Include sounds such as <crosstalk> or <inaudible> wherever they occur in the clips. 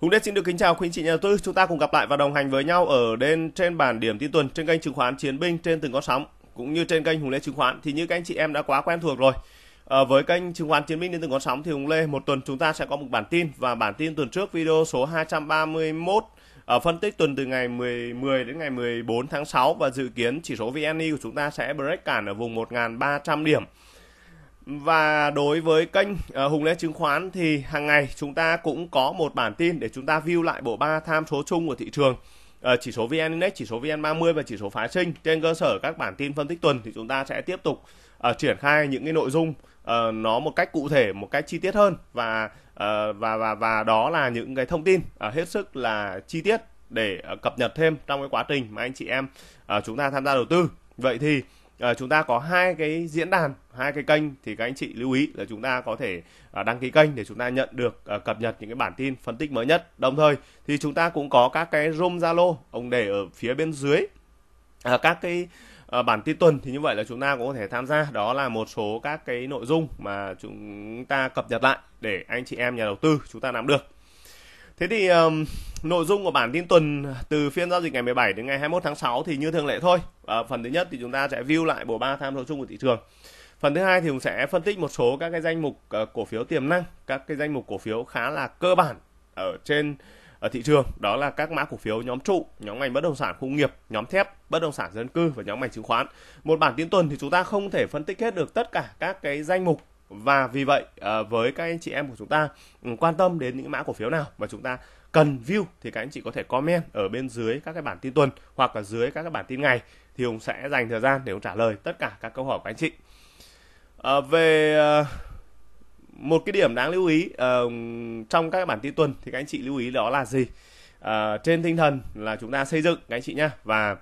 Hùng Đết xin được kính chào quý anh chị nhà đầu tư. Chúng ta cùng gặp lại và đồng hành với nhau ở đến trên bản điểm tin tuần trên kênh chứng khoán Chiến binh trên từng con sóng cũng như trên kênh Hùng Lê chứng khoán thì như các anh chị em đã quá quen thuộc rồi. À, với kênh chứng khoán Chiến binh trên từng con sóng thì Hùng Lê một tuần chúng ta sẽ có một bản tin và bản tin tuần trước video số 231 ở ờ, phân tích tuần từ ngày 10, 10 đến ngày 14 tháng 6 và dự kiến chỉ số VN Index của chúng ta sẽ break cản ở vùng 1.300 điểm và đối với kênh ờ, Hùng Lê Chứng khoán thì hàng ngày chúng ta cũng có một bản tin để chúng ta view lại bộ ba tham số chung của thị trường ờ, chỉ số VN Index, chỉ số VN30 và chỉ số phái sinh. Trên cơ sở các bản tin phân tích tuần thì chúng ta sẽ tiếp tục uh, triển khai những cái nội dung uh, nó một cách cụ thể, một cách chi tiết hơn và uh, và và và đó là những cái thông tin uh, hết sức là chi tiết để uh, cập nhật thêm trong cái quá trình mà anh chị em uh, chúng ta tham gia đầu tư. Vậy thì à, chúng ta có hai cái diễn đàn hai cái kênh thì các anh chị lưu ý là chúng ta có thể à, đăng ký kênh để chúng ta nhận được à, cập nhật những cái bản tin phân tích mới nhất đồng thời thì chúng ta cũng có các cái room zalo ông để ở phía bên dưới à, các cái à, bản tin tuần thì như vậy là chúng ta cũng có thể tham gia đó là một số các cái nội dung mà chúng ta cập nhật lại để anh chị em nhà đầu tư chúng ta nắm được Thế thì um, nội dung của bản tin tuần từ phiên giao dịch ngày 17 đến ngày 21 tháng 6 thì như thường lệ thôi. À, phần thứ nhất thì chúng ta sẽ view lại bộ ba tham số chung của thị trường. Phần thứ hai thì cũng sẽ phân tích một số các cái danh mục uh, cổ phiếu tiềm năng, các cái danh mục cổ phiếu khá là cơ bản ở trên ở thị trường đó là các mã cổ phiếu nhóm trụ, nhóm ngành bất động sản khu nghiệp, nhóm thép, bất động sản dân cư và nhóm ngành chứng khoán. Một bản tin tuần thì chúng ta không thể phân tích hết được tất cả các cái danh mục và vì vậy ờ, với các anh chị em của chúng ta ừ, quan tâm đến những mã cổ phiếu nào mà chúng ta cần view thì các anh chị có thể comment ở bên dưới các cái bản tin tuần hoặc là dưới các cái bản tin ngày thì ông sẽ dành thời gian để ông trả lời tất cả các câu hỏi của anh chị. À, về ờ, một cái điểm đáng lưu ý à, trong các bản tin tuần thì các anh chị lưu ý đó là gì? À, trên tinh thần là chúng ta xây dựng các anh chị nhá và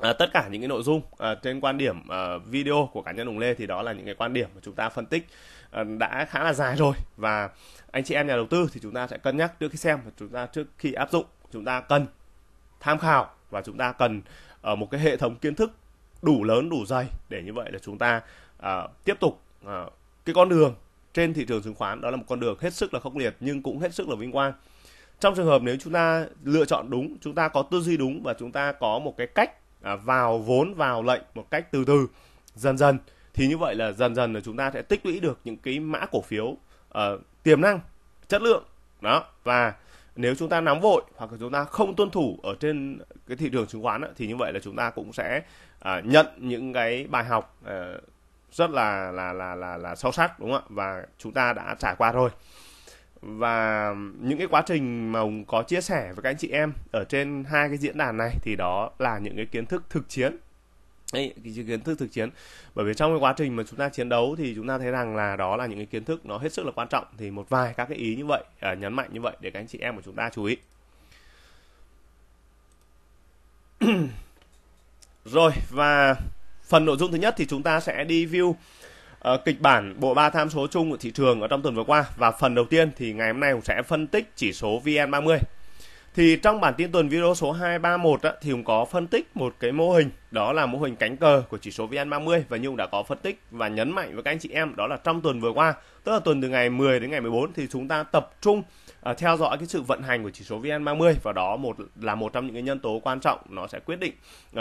À, tất cả những cái nội dung à, trên quan điểm à, video của cá nhân Hùng Lê thì đó là những cái quan điểm mà chúng ta phân tích à, đã khá là dài rồi và anh chị em nhà đầu tư thì chúng ta sẽ cân nhắc trước khi xem và chúng ta trước khi áp dụng chúng ta cần tham khảo và chúng ta cần ở ờ, một cái hệ thống kiến thức đủ lớn đủ dày để như vậy là chúng ta à, tiếp tục à, cái con đường trên thị trường chứng khoán đó là một con đường hết sức là khốc liệt nhưng cũng hết sức là vinh quang trong trường hợp nếu chúng ta lựa chọn đúng chúng ta có tư duy đúng và chúng ta có một cái cách À, vào vốn vào lệnh một cách từ từ dần dần thì như vậy là dần dần là chúng ta sẽ tích lũy được những cái mã cổ phiếu uh, tiềm năng chất lượng đó và nếu chúng ta nóng vội hoặc là chúng ta không tuân thủ ở trên cái thị trường chứng khoán ấy, thì như vậy là chúng ta cũng sẽ uh, nhận những cái bài học uh, rất là là là là là sâu sắc đúng không ạ và chúng ta đã trải qua rồi và những cái quá trình mà ông có chia sẻ với các anh chị em ở trên hai cái diễn đàn này thì đó là những cái kiến thức thực chiến Đấy, cái kiến thức thực chiến bởi vì trong cái quá trình mà chúng ta chiến đấu thì chúng ta thấy rằng là đó là những cái kiến thức nó hết sức là quan trọng thì một vài các cái ý như vậy à, nhấn mạnh như vậy để các anh chị em của chúng ta chú ý <clears throat> rồi và phần nội dung thứ nhất thì chúng ta sẽ đi view uh, kịch bản bộ ba tham số chung của thị trường ở trong tuần vừa qua và phần đầu tiên thì ngày hôm nay cũng sẽ phân tích chỉ số VN30 thì trong bản tin tuần video số 231 á, thì cũng có phân tích một cái mô hình đó là mô hình cánh cờ của chỉ số VN30 và Nhung đã có phân tích và nhấn mạnh với các anh chị em đó là trong tuần vừa qua tức là tuần từ ngày 10 đến ngày 14 thì chúng ta tập trung uh, theo dõi cái sự vận hành của chỉ số VN30 và đó một là một trong những cái nhân tố quan trọng nó sẽ quyết định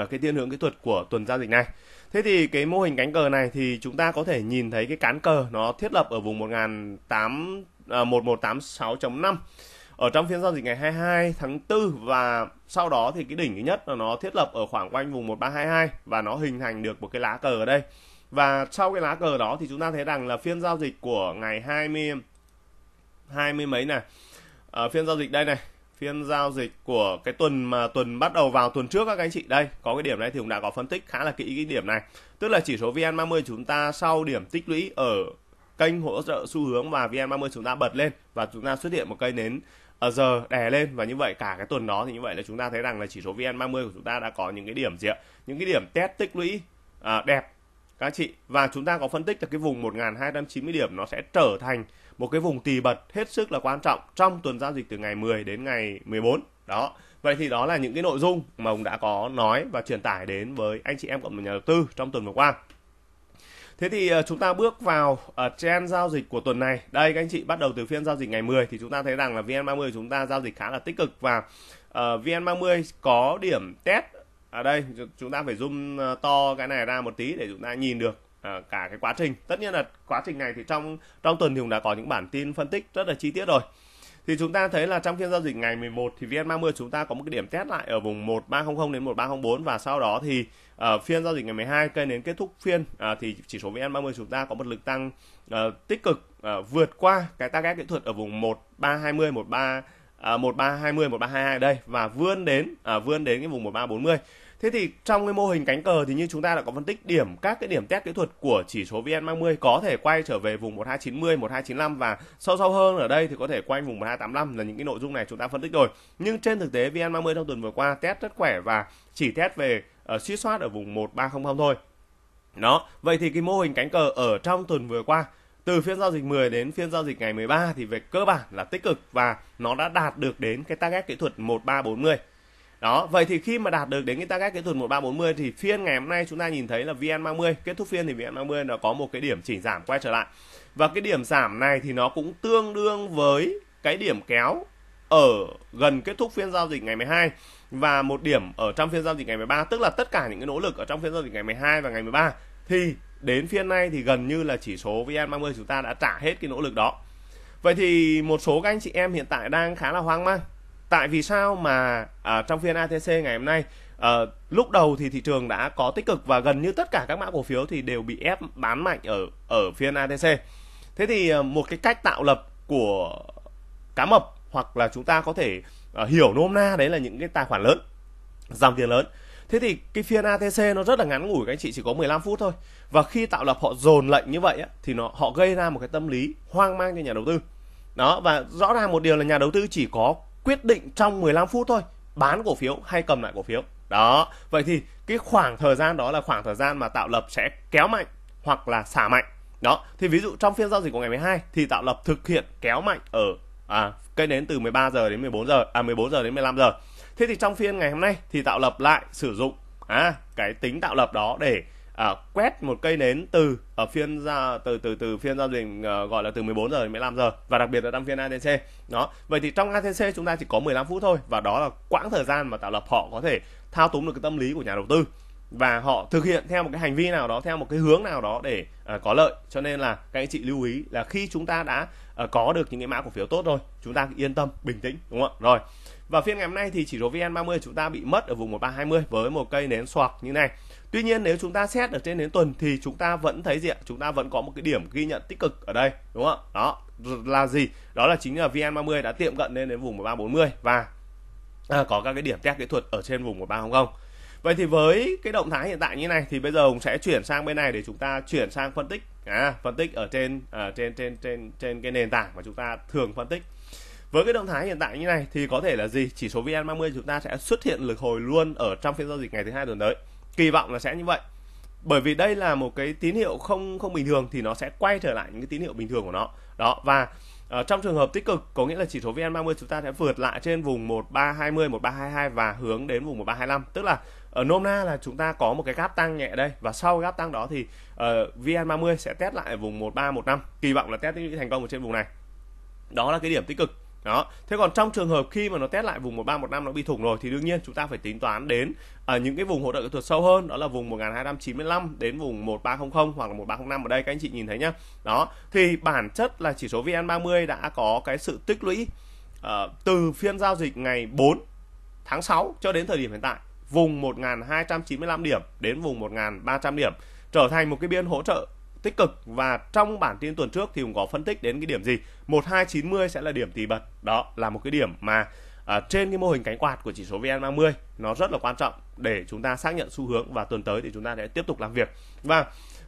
uh, cái tiên hướng kỹ thuật của tuần giao dịch này. Thế thì cái mô hình cánh cờ này thì chúng ta có thể nhìn thấy cái cán cờ nó thiết lập ở vùng 1008 uh, 1186.5 ở trong phiên giao dịch ngày 22 tháng 4 và sau đó thì cái đỉnh thứ nhất là nó thiết lập ở khoảng quanh vùng 1322 và nó hình thành được một cái lá cờ ở đây. Và sau cái lá cờ đó thì chúng ta thấy rằng là phiên giao dịch của ngày 20 20 mấy này. Ở ờ, phiên giao dịch đây này, phiên giao dịch của cái tuần mà tuần bắt đầu vào tuần trước các anh chị đây có cái điểm này thì cũng đã có phân tích khá là kỹ cái điểm này tức là chỉ số VN30 chúng ta sau điểm tích lũy ở kênh hỗ trợ xu hướng và VN30 chúng ta bật lên và chúng ta xuất hiện một cây nến ở ờ, giờ đè lên và như vậy cả cái tuần đó thì như vậy là chúng ta thấy rằng là chỉ số VN30 của chúng ta đã có những cái điểm gì ạ? Những cái điểm test tích lũy à, đẹp các chị và chúng ta có phân tích là cái vùng 1290 điểm nó sẽ trở thành một cái vùng tỳ bật hết sức là quan trọng trong tuần giao dịch từ ngày 10 đến ngày 14 đó vậy thì đó là những cái nội dung mà ông đã có nói và truyền tải đến với anh chị em cộng đồng nhà đầu tư trong tuần vừa qua Thế thì ờ, chúng ta bước vào ở ờ, trend giao dịch của tuần này. Đây các anh chị bắt đầu từ phiên giao dịch ngày 10 thì chúng ta thấy rằng là VN30 chúng ta giao dịch khá là tích cực và uh, ờ, VN30 có điểm test ở à, đây chúng ta phải zoom to cái này ra một tí để chúng ta nhìn được cả cái quá trình tất nhiên là quá trình này thì trong trong tuần thì cũng đã có những bản tin phân tích rất là chi tiết rồi thì chúng ta thấy là trong phiên giao dịch ngày 11 thì VN30 chúng ta có một cái điểm test lại ở vùng 1300 đến 1304 và sau đó thì ở ờ, phiên giao dịch ngày 12 cây đến kết thúc phiên à, thì chỉ số VN30 chúng ta có một lực tăng à, tích cực à, vượt qua cái target kỹ thuật ở vùng 1320 13 à, 1320 1322 đây và vươn đến à, vươn đến cái vùng 1340 Thế thì trong cái mô hình cánh cờ thì như chúng ta đã có phân tích điểm các cái điểm test kỹ thuật của chỉ số VN30 có thể quay trở về vùng 1290, 1295 và sâu sâu hơn ở đây thì có thể quay vùng 1285 là những cái nội dung này chúng ta phân tích rồi. Nhưng trên thực tế VN30 trong tuần vừa qua test rất khỏe và chỉ test về uh, suýt soát ở vùng 1300 thôi. Đó, vậy thì cái mô hình cánh cờ ở trong tuần vừa qua từ phiên giao dịch 10 đến phiên giao dịch ngày 13 thì về cơ bản là tích cực và nó đã đạt được đến cái target kỹ thuật 1340 đó vậy thì khi mà đạt được đến cái target kỹ thuật 1340 thì phiên ngày hôm nay chúng ta nhìn thấy là VN30 kết thúc phiên thì VN30 nó có một cái điểm chỉnh giảm quay trở lại và cái điểm giảm này thì nó cũng tương đương với cái điểm kéo ở gần kết thúc phiên giao dịch ngày 12 và một điểm ở trong phiên giao dịch ngày 13 tức là tất cả những cái nỗ lực ở trong phiên giao dịch ngày 12 và ngày 13 thì đến phiên nay thì gần như là chỉ số VN30 chúng ta đã trả hết cái nỗ lực đó. Vậy thì một số các anh chị em hiện tại đang khá là hoang mang tại vì sao mà ở à, trong phiên ATC ngày hôm nay à, lúc đầu thì thị trường đã có tích cực và gần như tất cả các mã cổ phiếu thì đều bị ép bán mạnh ở ở phiên ATC thế thì ờ, một cái cách tạo lập của cá mập hoặc là chúng ta có thể uh, hiểu nôm na đấy là những cái tài khoản lớn dòng tiền lớn thế thì cái phiên ATC nó rất là ngắn ngủi các anh chị chỉ có 15 phút thôi và khi tạo lập họ dồn lệnh như vậy á, thì nó họ gây ra một cái tâm lý hoang mang cho nhà đầu tư đó và rõ ràng một điều là nhà đầu tư chỉ có quyết định trong 15 phút thôi bán cổ phiếu hay cầm lại cổ phiếu đó vậy thì cái khoảng thời gian đó là khoảng thời gian mà tạo lập sẽ kéo mạnh hoặc là xả mạnh đó thì ví dụ trong phiên giao dịch của ngày 12 thì tạo lập thực hiện kéo mạnh ở à, cây đến từ 13 giờ đến 14 giờ à 14 giờ đến 15 giờ thế thì trong phiên ngày hôm nay thì tạo lập lại sử dụng à cái tính tạo lập đó để à, quét một cây nến từ ở phiên ra từ từ từ phiên giao dịch à, gọi là từ 14 giờ đến 15 giờ và đặc biệt là trong phiên ATC đó vậy thì trong ATC chúng ta chỉ có 15 phút thôi và đó là quãng thời gian mà tạo lập họ có thể thao túng được cái tâm lý của nhà đầu tư và họ thực hiện theo một cái hành vi nào đó theo một cái hướng nào đó để à, có lợi cho nên là các anh chị lưu ý là khi chúng ta đã à, có được những cái mã cổ phiếu tốt rồi chúng ta yên tâm bình tĩnh đúng không ạ rồi và phiên ngày hôm nay thì chỉ số VN30 chúng ta bị mất ở vùng 1320 với một cây nến xoạc như này Tuy nhiên nếu chúng ta xét ở trên đến tuần thì chúng ta vẫn thấy gì ạ? Chúng ta vẫn có một cái điểm ghi nhận tích cực ở đây đúng không ạ? Đó là gì? Đó là chính là VN30 đã tiệm cận lên đến vùng 1340 và à, có các cái điểm test kỹ thuật ở trên vùng 1300. Vậy thì với cái động thái hiện tại như này thì bây giờ Hùng sẽ chuyển sang bên này để chúng ta chuyển sang phân tích à, phân tích ở trên à, trên trên trên trên cái nền tảng mà chúng ta thường phân tích. Với cái động thái hiện tại như này thì có thể là gì? Chỉ số VN30 chúng ta sẽ xuất hiện lực hồi luôn ở trong phiên giao dịch ngày thứ hai tuần tới kỳ vọng là sẽ như vậy bởi vì đây là một cái tín hiệu không không bình thường thì nó sẽ quay trở lại những cái tín hiệu bình thường của nó đó và uh, trong trường hợp tích cực có nghĩa là chỉ số VN30 chúng ta sẽ vượt lại trên vùng 1320 1322 và hướng đến vùng 1325 tức là ở nôm na là chúng ta có một cái gap tăng nhẹ đây và sau gap tăng đó thì uh, ờ, VN30 sẽ test lại vùng 1315 kỳ vọng là test thành công ở trên vùng này đó là cái điểm tích cực đó thế còn trong trường hợp khi mà nó test lại vùng một một ba năm nó bị thủng rồi thì đương nhiên chúng ta phải tính toán đến ở à, những cái vùng hỗ trợ kỹ thuật sâu hơn đó là vùng một hai trăm chín mươi 1295 đến vùng một ba không không hoặc là một ba không năm ở đây các anh chị nhìn thấy nhá đó thì bản chất là chỉ số vn ba mươi đã có cái sự tích lũy uh, từ phiên giao dịch ngày bốn tháng sáu cho đến thời điểm hiện tại vùng một hai trăm chín mươi 1295 điểm đến vùng một ba trăm điểm trở thành một cái biên hỗ trợ tích cực và trong bản tin tuần trước thì cũng có phân tích đến cái điểm gì 1290 sẽ là điểm tỷ bật đó là một cái điểm mà ở à, trên cái mô hình cánh quạt của chỉ số VN30 nó rất là quan trọng để chúng ta xác nhận xu hướng và tuần tới thì chúng ta sẽ tiếp tục làm việc và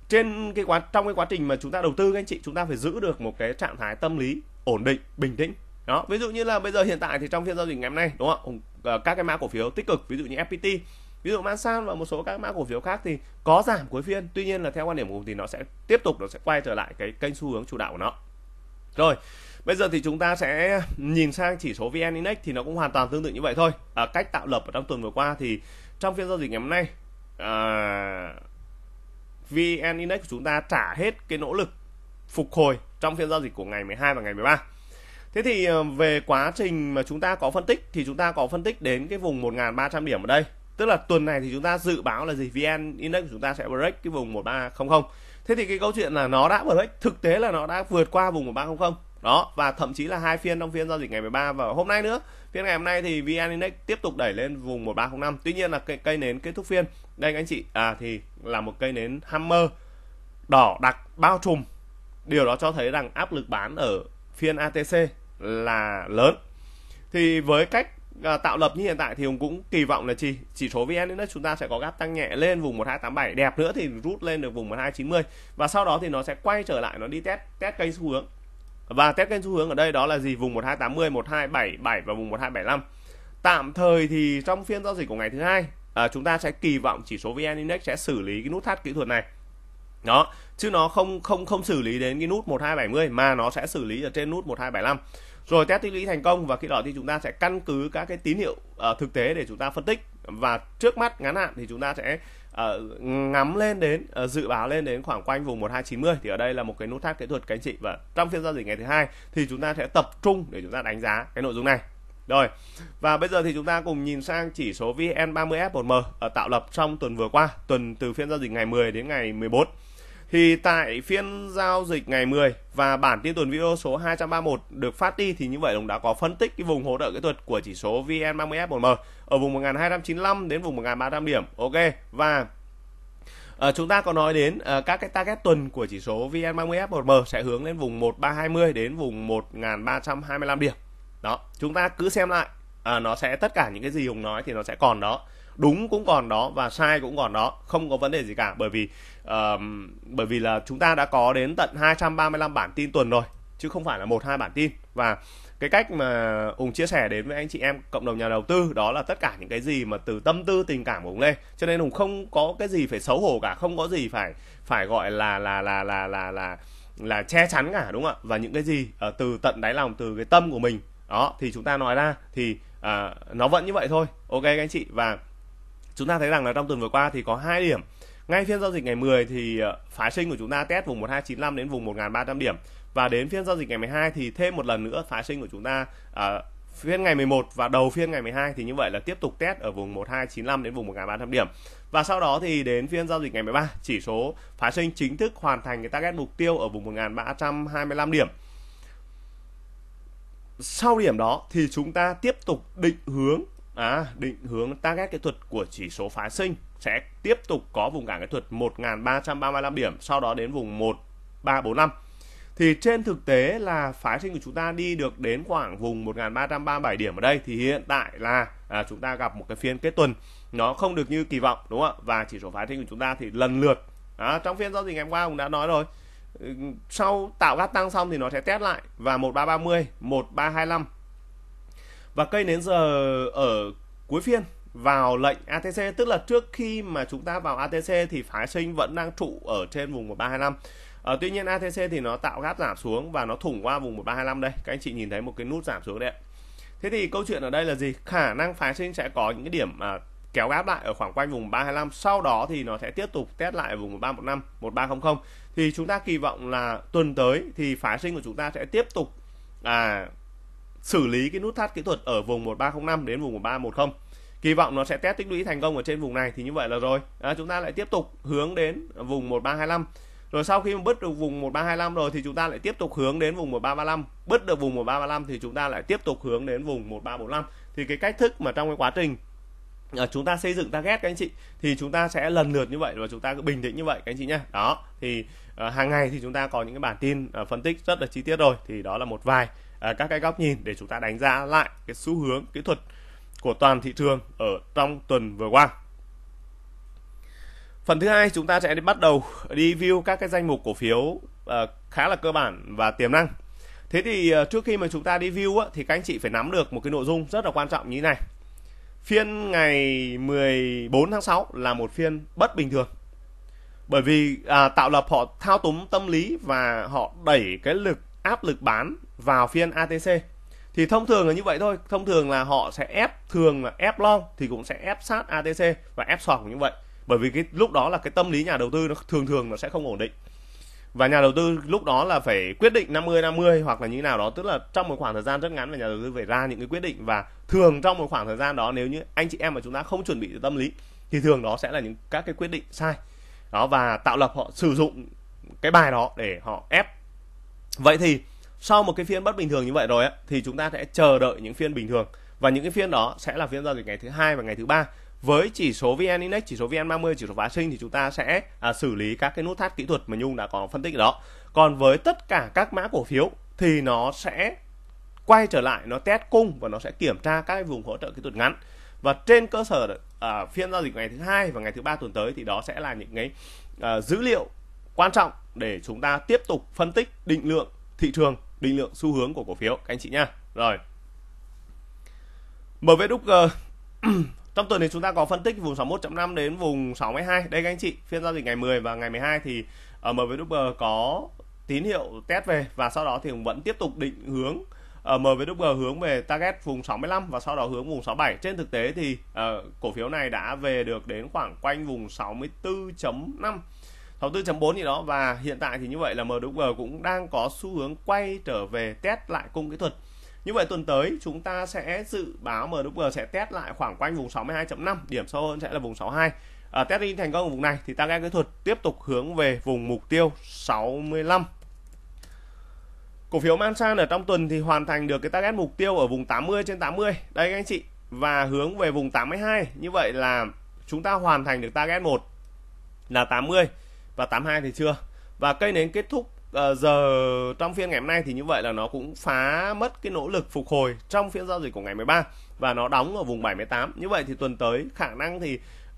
trên cái quá trong cái quá trình mà chúng ta đầu tư các anh chị chúng ta phải giữ được một cái trạng thái tâm lý ổn định bình tĩnh đó ví dụ như là bây giờ hiện tại thì trong phiên giao dịch ngày hôm nay đúng không ờ, các cái mã cổ phiếu tích cực ví dụ như FPT ví dụ Masan và một số các mã cổ phiếu khác thì có giảm cuối phiên tuy nhiên là theo quan điểm của mình thì nó sẽ tiếp tục nó sẽ quay trở lại cái kênh xu hướng chủ đạo của nó rồi bây giờ thì chúng ta sẽ nhìn sang chỉ số VN Index thì nó cũng hoàn toàn tương tự như vậy thôi à, cách tạo lập ở trong tuần vừa qua thì trong phiên giao dịch ngày hôm nay à, VN Index của chúng ta trả hết cái nỗ lực phục hồi trong phiên giao dịch của ngày 12 và ngày 13 Thế thì à, về quá trình mà chúng ta có phân tích thì chúng ta có phân tích đến cái vùng 1.300 điểm ở đây tức là tuần này thì chúng ta dự báo là gì vn index của chúng ta sẽ break cái vùng 1300 thế thì cái câu chuyện là nó đã break thực tế là nó đã vượt qua vùng 1300 đó và thậm chí là hai phiên trong phiên giao dịch ngày 13 và hôm nay nữa phiên ngày hôm nay thì vn index tiếp tục đẩy lên vùng 1305 tuy nhiên là cây cây nến kết thúc phiên đây anh chị à thì là một cây nến hammer đỏ đặc bao trùm điều đó cho thấy rằng áp lực bán ở phiên atc là lớn thì với cách à, tạo lập như hiện tại thì Hùng cũng kỳ vọng là chỉ chỉ số VN Index chúng ta sẽ có gap tăng nhẹ lên vùng 1287 đẹp nữa thì rút lên được vùng 1290 và sau đó thì nó sẽ quay trở lại nó đi test test kênh xu hướng và test kênh xu hướng ở đây đó là gì vùng 1280 1277 và vùng 1275 tạm thời thì trong phiên giao dịch của ngày thứ hai à, chúng ta sẽ kỳ vọng chỉ số VN Index sẽ xử lý cái nút thắt kỹ thuật này đó chứ nó không không không xử lý đến cái nút 1270 mà nó sẽ xử lý ở trên nút 1275 rồi test tích lũy thành công và khi đó thì chúng ta sẽ căn cứ các cái tín hiệu uh, thực tế để chúng ta phân tích và trước mắt ngắn hạn thì chúng ta sẽ uh, ngắm lên đến uh, dự báo lên đến khoảng quanh vùng 1290 thì ở đây là một cái nút thắt kỹ thuật các anh chị và trong phiên giao dịch ngày thứ hai thì chúng ta sẽ tập trung để chúng ta đánh giá cái nội dung này rồi và bây giờ thì chúng ta cùng nhìn sang chỉ số VN30F1M ở tạo lập trong tuần vừa qua tuần từ phiên giao dịch ngày 10 đến ngày 14 thì tại phiên giao dịch ngày 10 và bản tin tuần video số 231 được phát đi thì như vậy đồng đã có phân tích cái vùng hỗ trợ kỹ thuật của chỉ số VN30F1M ở vùng 1295 đến vùng 1300 điểm. Ok và À, chúng ta có nói đến à, các cái target tuần của chỉ số VN30F1M sẽ hướng lên vùng 1320 đến vùng 1325 điểm. Đó, chúng ta cứ xem lại à, nó sẽ tất cả những cái gì Hùng nói thì nó sẽ còn đó đúng cũng còn đó và sai cũng còn đó không có vấn đề gì cả bởi vì uh, bởi vì là chúng ta đã có đến tận 235 bản tin tuần rồi chứ không phải là một hai bản tin và cái cách mà Hùng chia sẻ đến với anh chị em cộng đồng nhà đầu tư đó là tất cả những cái gì mà từ tâm tư tình cảm của Hùng lên cho nên Hùng không có cái gì phải xấu hổ cả không có gì phải phải gọi là là là là là là là che chắn cả đúng không ạ và những cái gì uh, từ tận đáy lòng từ cái tâm của mình đó thì chúng ta nói ra thì uh, nó vẫn như vậy thôi ok các anh chị và chúng ta thấy rằng là trong tuần vừa qua thì có hai điểm ngay phiên giao dịch ngày 10 thì ờ, phá sinh của chúng ta test vùng 1295 đến vùng 1300 điểm và đến phiên giao dịch ngày 12 thì thêm một lần nữa phá sinh của chúng ta à, phiên ngày 11 và đầu phiên ngày 12 thì như vậy là tiếp tục test ở vùng 1295 đến vùng 1300 điểm. Và sau đó thì đến phiên giao dịch ngày 13, chỉ số phá sinh chính thức hoàn thành cái target mục tiêu ở vùng 1325 điểm. Sau điểm đó thì chúng ta tiếp tục định hướng à, định hướng target kỹ thuật của chỉ số phái sinh sẽ tiếp tục có vùng cản kỹ thuật 1.335 điểm sau đó đến vùng 1345 thì trên thực tế là phái sinh của chúng ta đi được đến khoảng vùng 1337 điểm ở đây thì hiện tại là à, chúng ta gặp một cái phiên kết tuần nó không được như kỳ vọng đúng không ạ và chỉ số phái sinh của chúng ta thì lần lượt à, trong phiên giao dịch ngày hôm qua cũng đã nói rồi sau tạo gap tăng xong thì nó sẽ test lại và 1330, 1325 và cây nến giờ ở cuối phiên vào lệnh ATC tức là trước khi mà chúng ta vào ATC thì phái sinh vẫn đang trụ ở trên vùng 1325 ở ờ, tuy nhiên ATC thì nó tạo gáp giảm xuống và nó thủng qua vùng 1325 đây các anh chị nhìn thấy một cái nút giảm xuống đấy thế thì câu chuyện ở đây là gì khả năng phái sinh sẽ có những cái điểm à, kéo gáp lại ở khoảng quanh vùng 325 sau đó thì nó sẽ tiếp tục test lại ở vùng 1315 1300 thì chúng ta kỳ vọng là tuần tới thì phái sinh của chúng ta sẽ tiếp tục à xử lý cái nút thắt kỹ thuật ở vùng 1305 đến vùng 1310 kỳ vọng nó sẽ test tích lũy thành công ở trên vùng này thì như vậy là rồi à, chúng ta lại tiếp tục hướng đến vùng 1325 rồi sau khi mà bứt được vùng 1325 rồi thì chúng ta lại tiếp tục hướng đến vùng 1335 bứt được vùng 1335 thì chúng ta lại tiếp tục hướng đến vùng 1345 thì cái cách thức mà trong cái quá trình À, chúng ta xây dựng target các anh chị thì chúng ta sẽ lần lượt như vậy và chúng ta cứ bình tĩnh như vậy các anh chị nhé đó thì à, hàng ngày thì chúng ta có những cái bản tin à, phân tích rất là chi tiết rồi thì đó là một vài À, các cái góc nhìn để chúng ta đánh giá lại cái xu hướng kỹ thuật của toàn thị trường ở trong tuần vừa qua. Phần thứ hai chúng ta sẽ đi bắt đầu review các cái danh mục cổ phiếu à, khá là cơ bản và tiềm năng. Thế thì à, trước khi mà chúng ta review á, thì các anh chị phải nắm được một cái nội dung rất là quan trọng như thế này. Phiên ngày 14 tháng 6 là một phiên bất bình thường. Bởi vì à, tạo lập họ thao túng tâm lý và họ đẩy cái lực áp lực bán vào phiên ATC thì thông thường là như vậy thôi thông thường là họ sẽ ép thường là ép long thì cũng sẽ ép sát ATC và ép sọt như vậy bởi vì cái lúc đó là cái tâm lý nhà đầu tư nó thường thường nó sẽ không ổn định và nhà đầu tư lúc đó là phải quyết định 50 50 hoặc là như nào đó tức là trong một khoảng thời gian rất ngắn là nhà đầu tư phải ra những cái quyết định và thường trong một khoảng thời gian đó nếu như anh chị em mà chúng ta không chuẩn bị tâm lý thì thường đó sẽ là những các cái quyết định sai đó và tạo lập họ sử dụng cái bài đó để họ ép vậy thì sau một cái phiên bất bình thường như vậy rồi ấy, thì chúng ta sẽ chờ đợi những phiên bình thường và những cái phiên đó sẽ là phiên giao dịch ngày thứ hai và ngày thứ ba với chỉ số VN Index, chỉ số VN30, chỉ số phá sinh thì chúng ta sẽ à, xử lý các cái nút thắt kỹ thuật mà Nhung đã có phân tích đó. Còn với tất cả các mã cổ phiếu thì nó sẽ quay trở lại, nó test cung và nó sẽ kiểm tra các cái vùng hỗ trợ kỹ thuật ngắn. Và trên cơ sở à, phiên giao dịch ngày thứ hai và ngày thứ ba tuần tới thì đó sẽ là những cái à, dữ liệu quan trọng để chúng ta tiếp tục phân tích định lượng thị trường, định lượng xu hướng của cổ phiếu các anh chị nhá. Rồi. MV Đúc ờ, <clears throat> trong tuần thì chúng ta có phân tích vùng 61.5 đến vùng 62. Đây các anh chị, phiên giao dịch ngày 10 và ngày 12 thì ở ờ, MV Đúc ờ, có tín hiệu test về và sau đó thì vẫn tiếp tục định hướng ở MVG hướng về target vùng 65 và sau đó hướng vùng 67. Trên thực tế thì cổ phiếu này đã về được đến khoảng quanh vùng 64.5 sáu tư chấm bốn gì đó và hiện tại thì như vậy là MWG cũng đang có xu hướng quay trở về test lại cung kỹ thuật như vậy tuần tới chúng ta sẽ dự báo MWG sẽ test lại khoảng quanh vùng 62.5 điểm sâu hơn sẽ là vùng 62 à, test in thành công ở vùng này thì tăng kỹ thuật tiếp tục hướng về vùng mục tiêu 65 cổ phiếu Mansan ở trong tuần thì hoàn thành được cái target mục tiêu ở vùng 80 trên 80 đây các anh chị và hướng về vùng 82 như vậy là chúng ta hoàn thành được target 1 là 80 và 82 thì chưa và cây nến kết thúc uh, giờ trong phiên ngày hôm nay thì như vậy là nó cũng phá mất cái nỗ lực phục hồi trong phiên giao dịch của ngày 13 và nó đóng ở vùng 78 như vậy thì tuần tới khả năng thì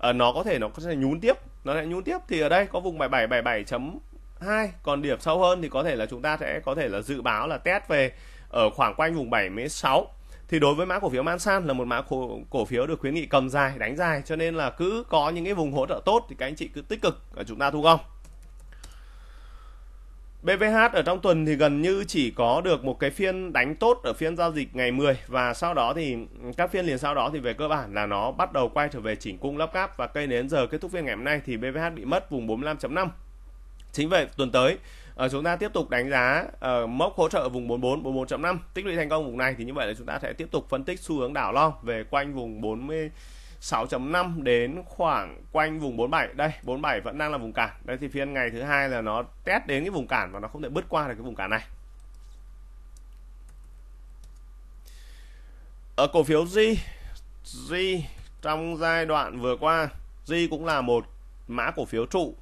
uh, nó có thể nó sẽ nhún tiếp nó sẽ nhún tiếp thì ở đây có vùng 7777.2 còn điểm sâu hơn thì có thể là chúng ta sẽ có thể là dự báo là test về ở khoảng quanh vùng 76 thì đối với mã cổ phiếu Mansan là một mã cổ, cổ phiếu được khuyến nghị cầm dài đánh dài cho nên là cứ có những cái vùng hỗ trợ tốt thì các anh chị cứ tích cực chúng ta thu gom BVH ở trong tuần thì gần như chỉ có được một cái phiên đánh tốt ở phiên giao dịch ngày 10 và sau đó thì các phiên liền sau đó thì về cơ bản là nó bắt đầu quay trở về chỉnh cung lắp cáp và cây đến giờ kết thúc phiên ngày hôm nay thì BVH bị mất vùng 45.5. Chính vậy tuần tới ở ờ, chúng ta tiếp tục đánh giá ở ờ, mốc hỗ trợ vùng 44 44.5 tích lũy thành công vùng này thì như vậy là chúng ta sẽ tiếp tục phân tích xu hướng đảo lo về quanh vùng 40 6.5 đến khoảng quanh vùng 47 đây 47 vẫn đang là vùng cản đây thì phiên ngày thứ hai là nó test đến cái vùng cản và nó không thể bứt qua được cái vùng cản này ở cổ phiếu G G trong giai đoạn vừa qua G cũng là một mã cổ phiếu trụ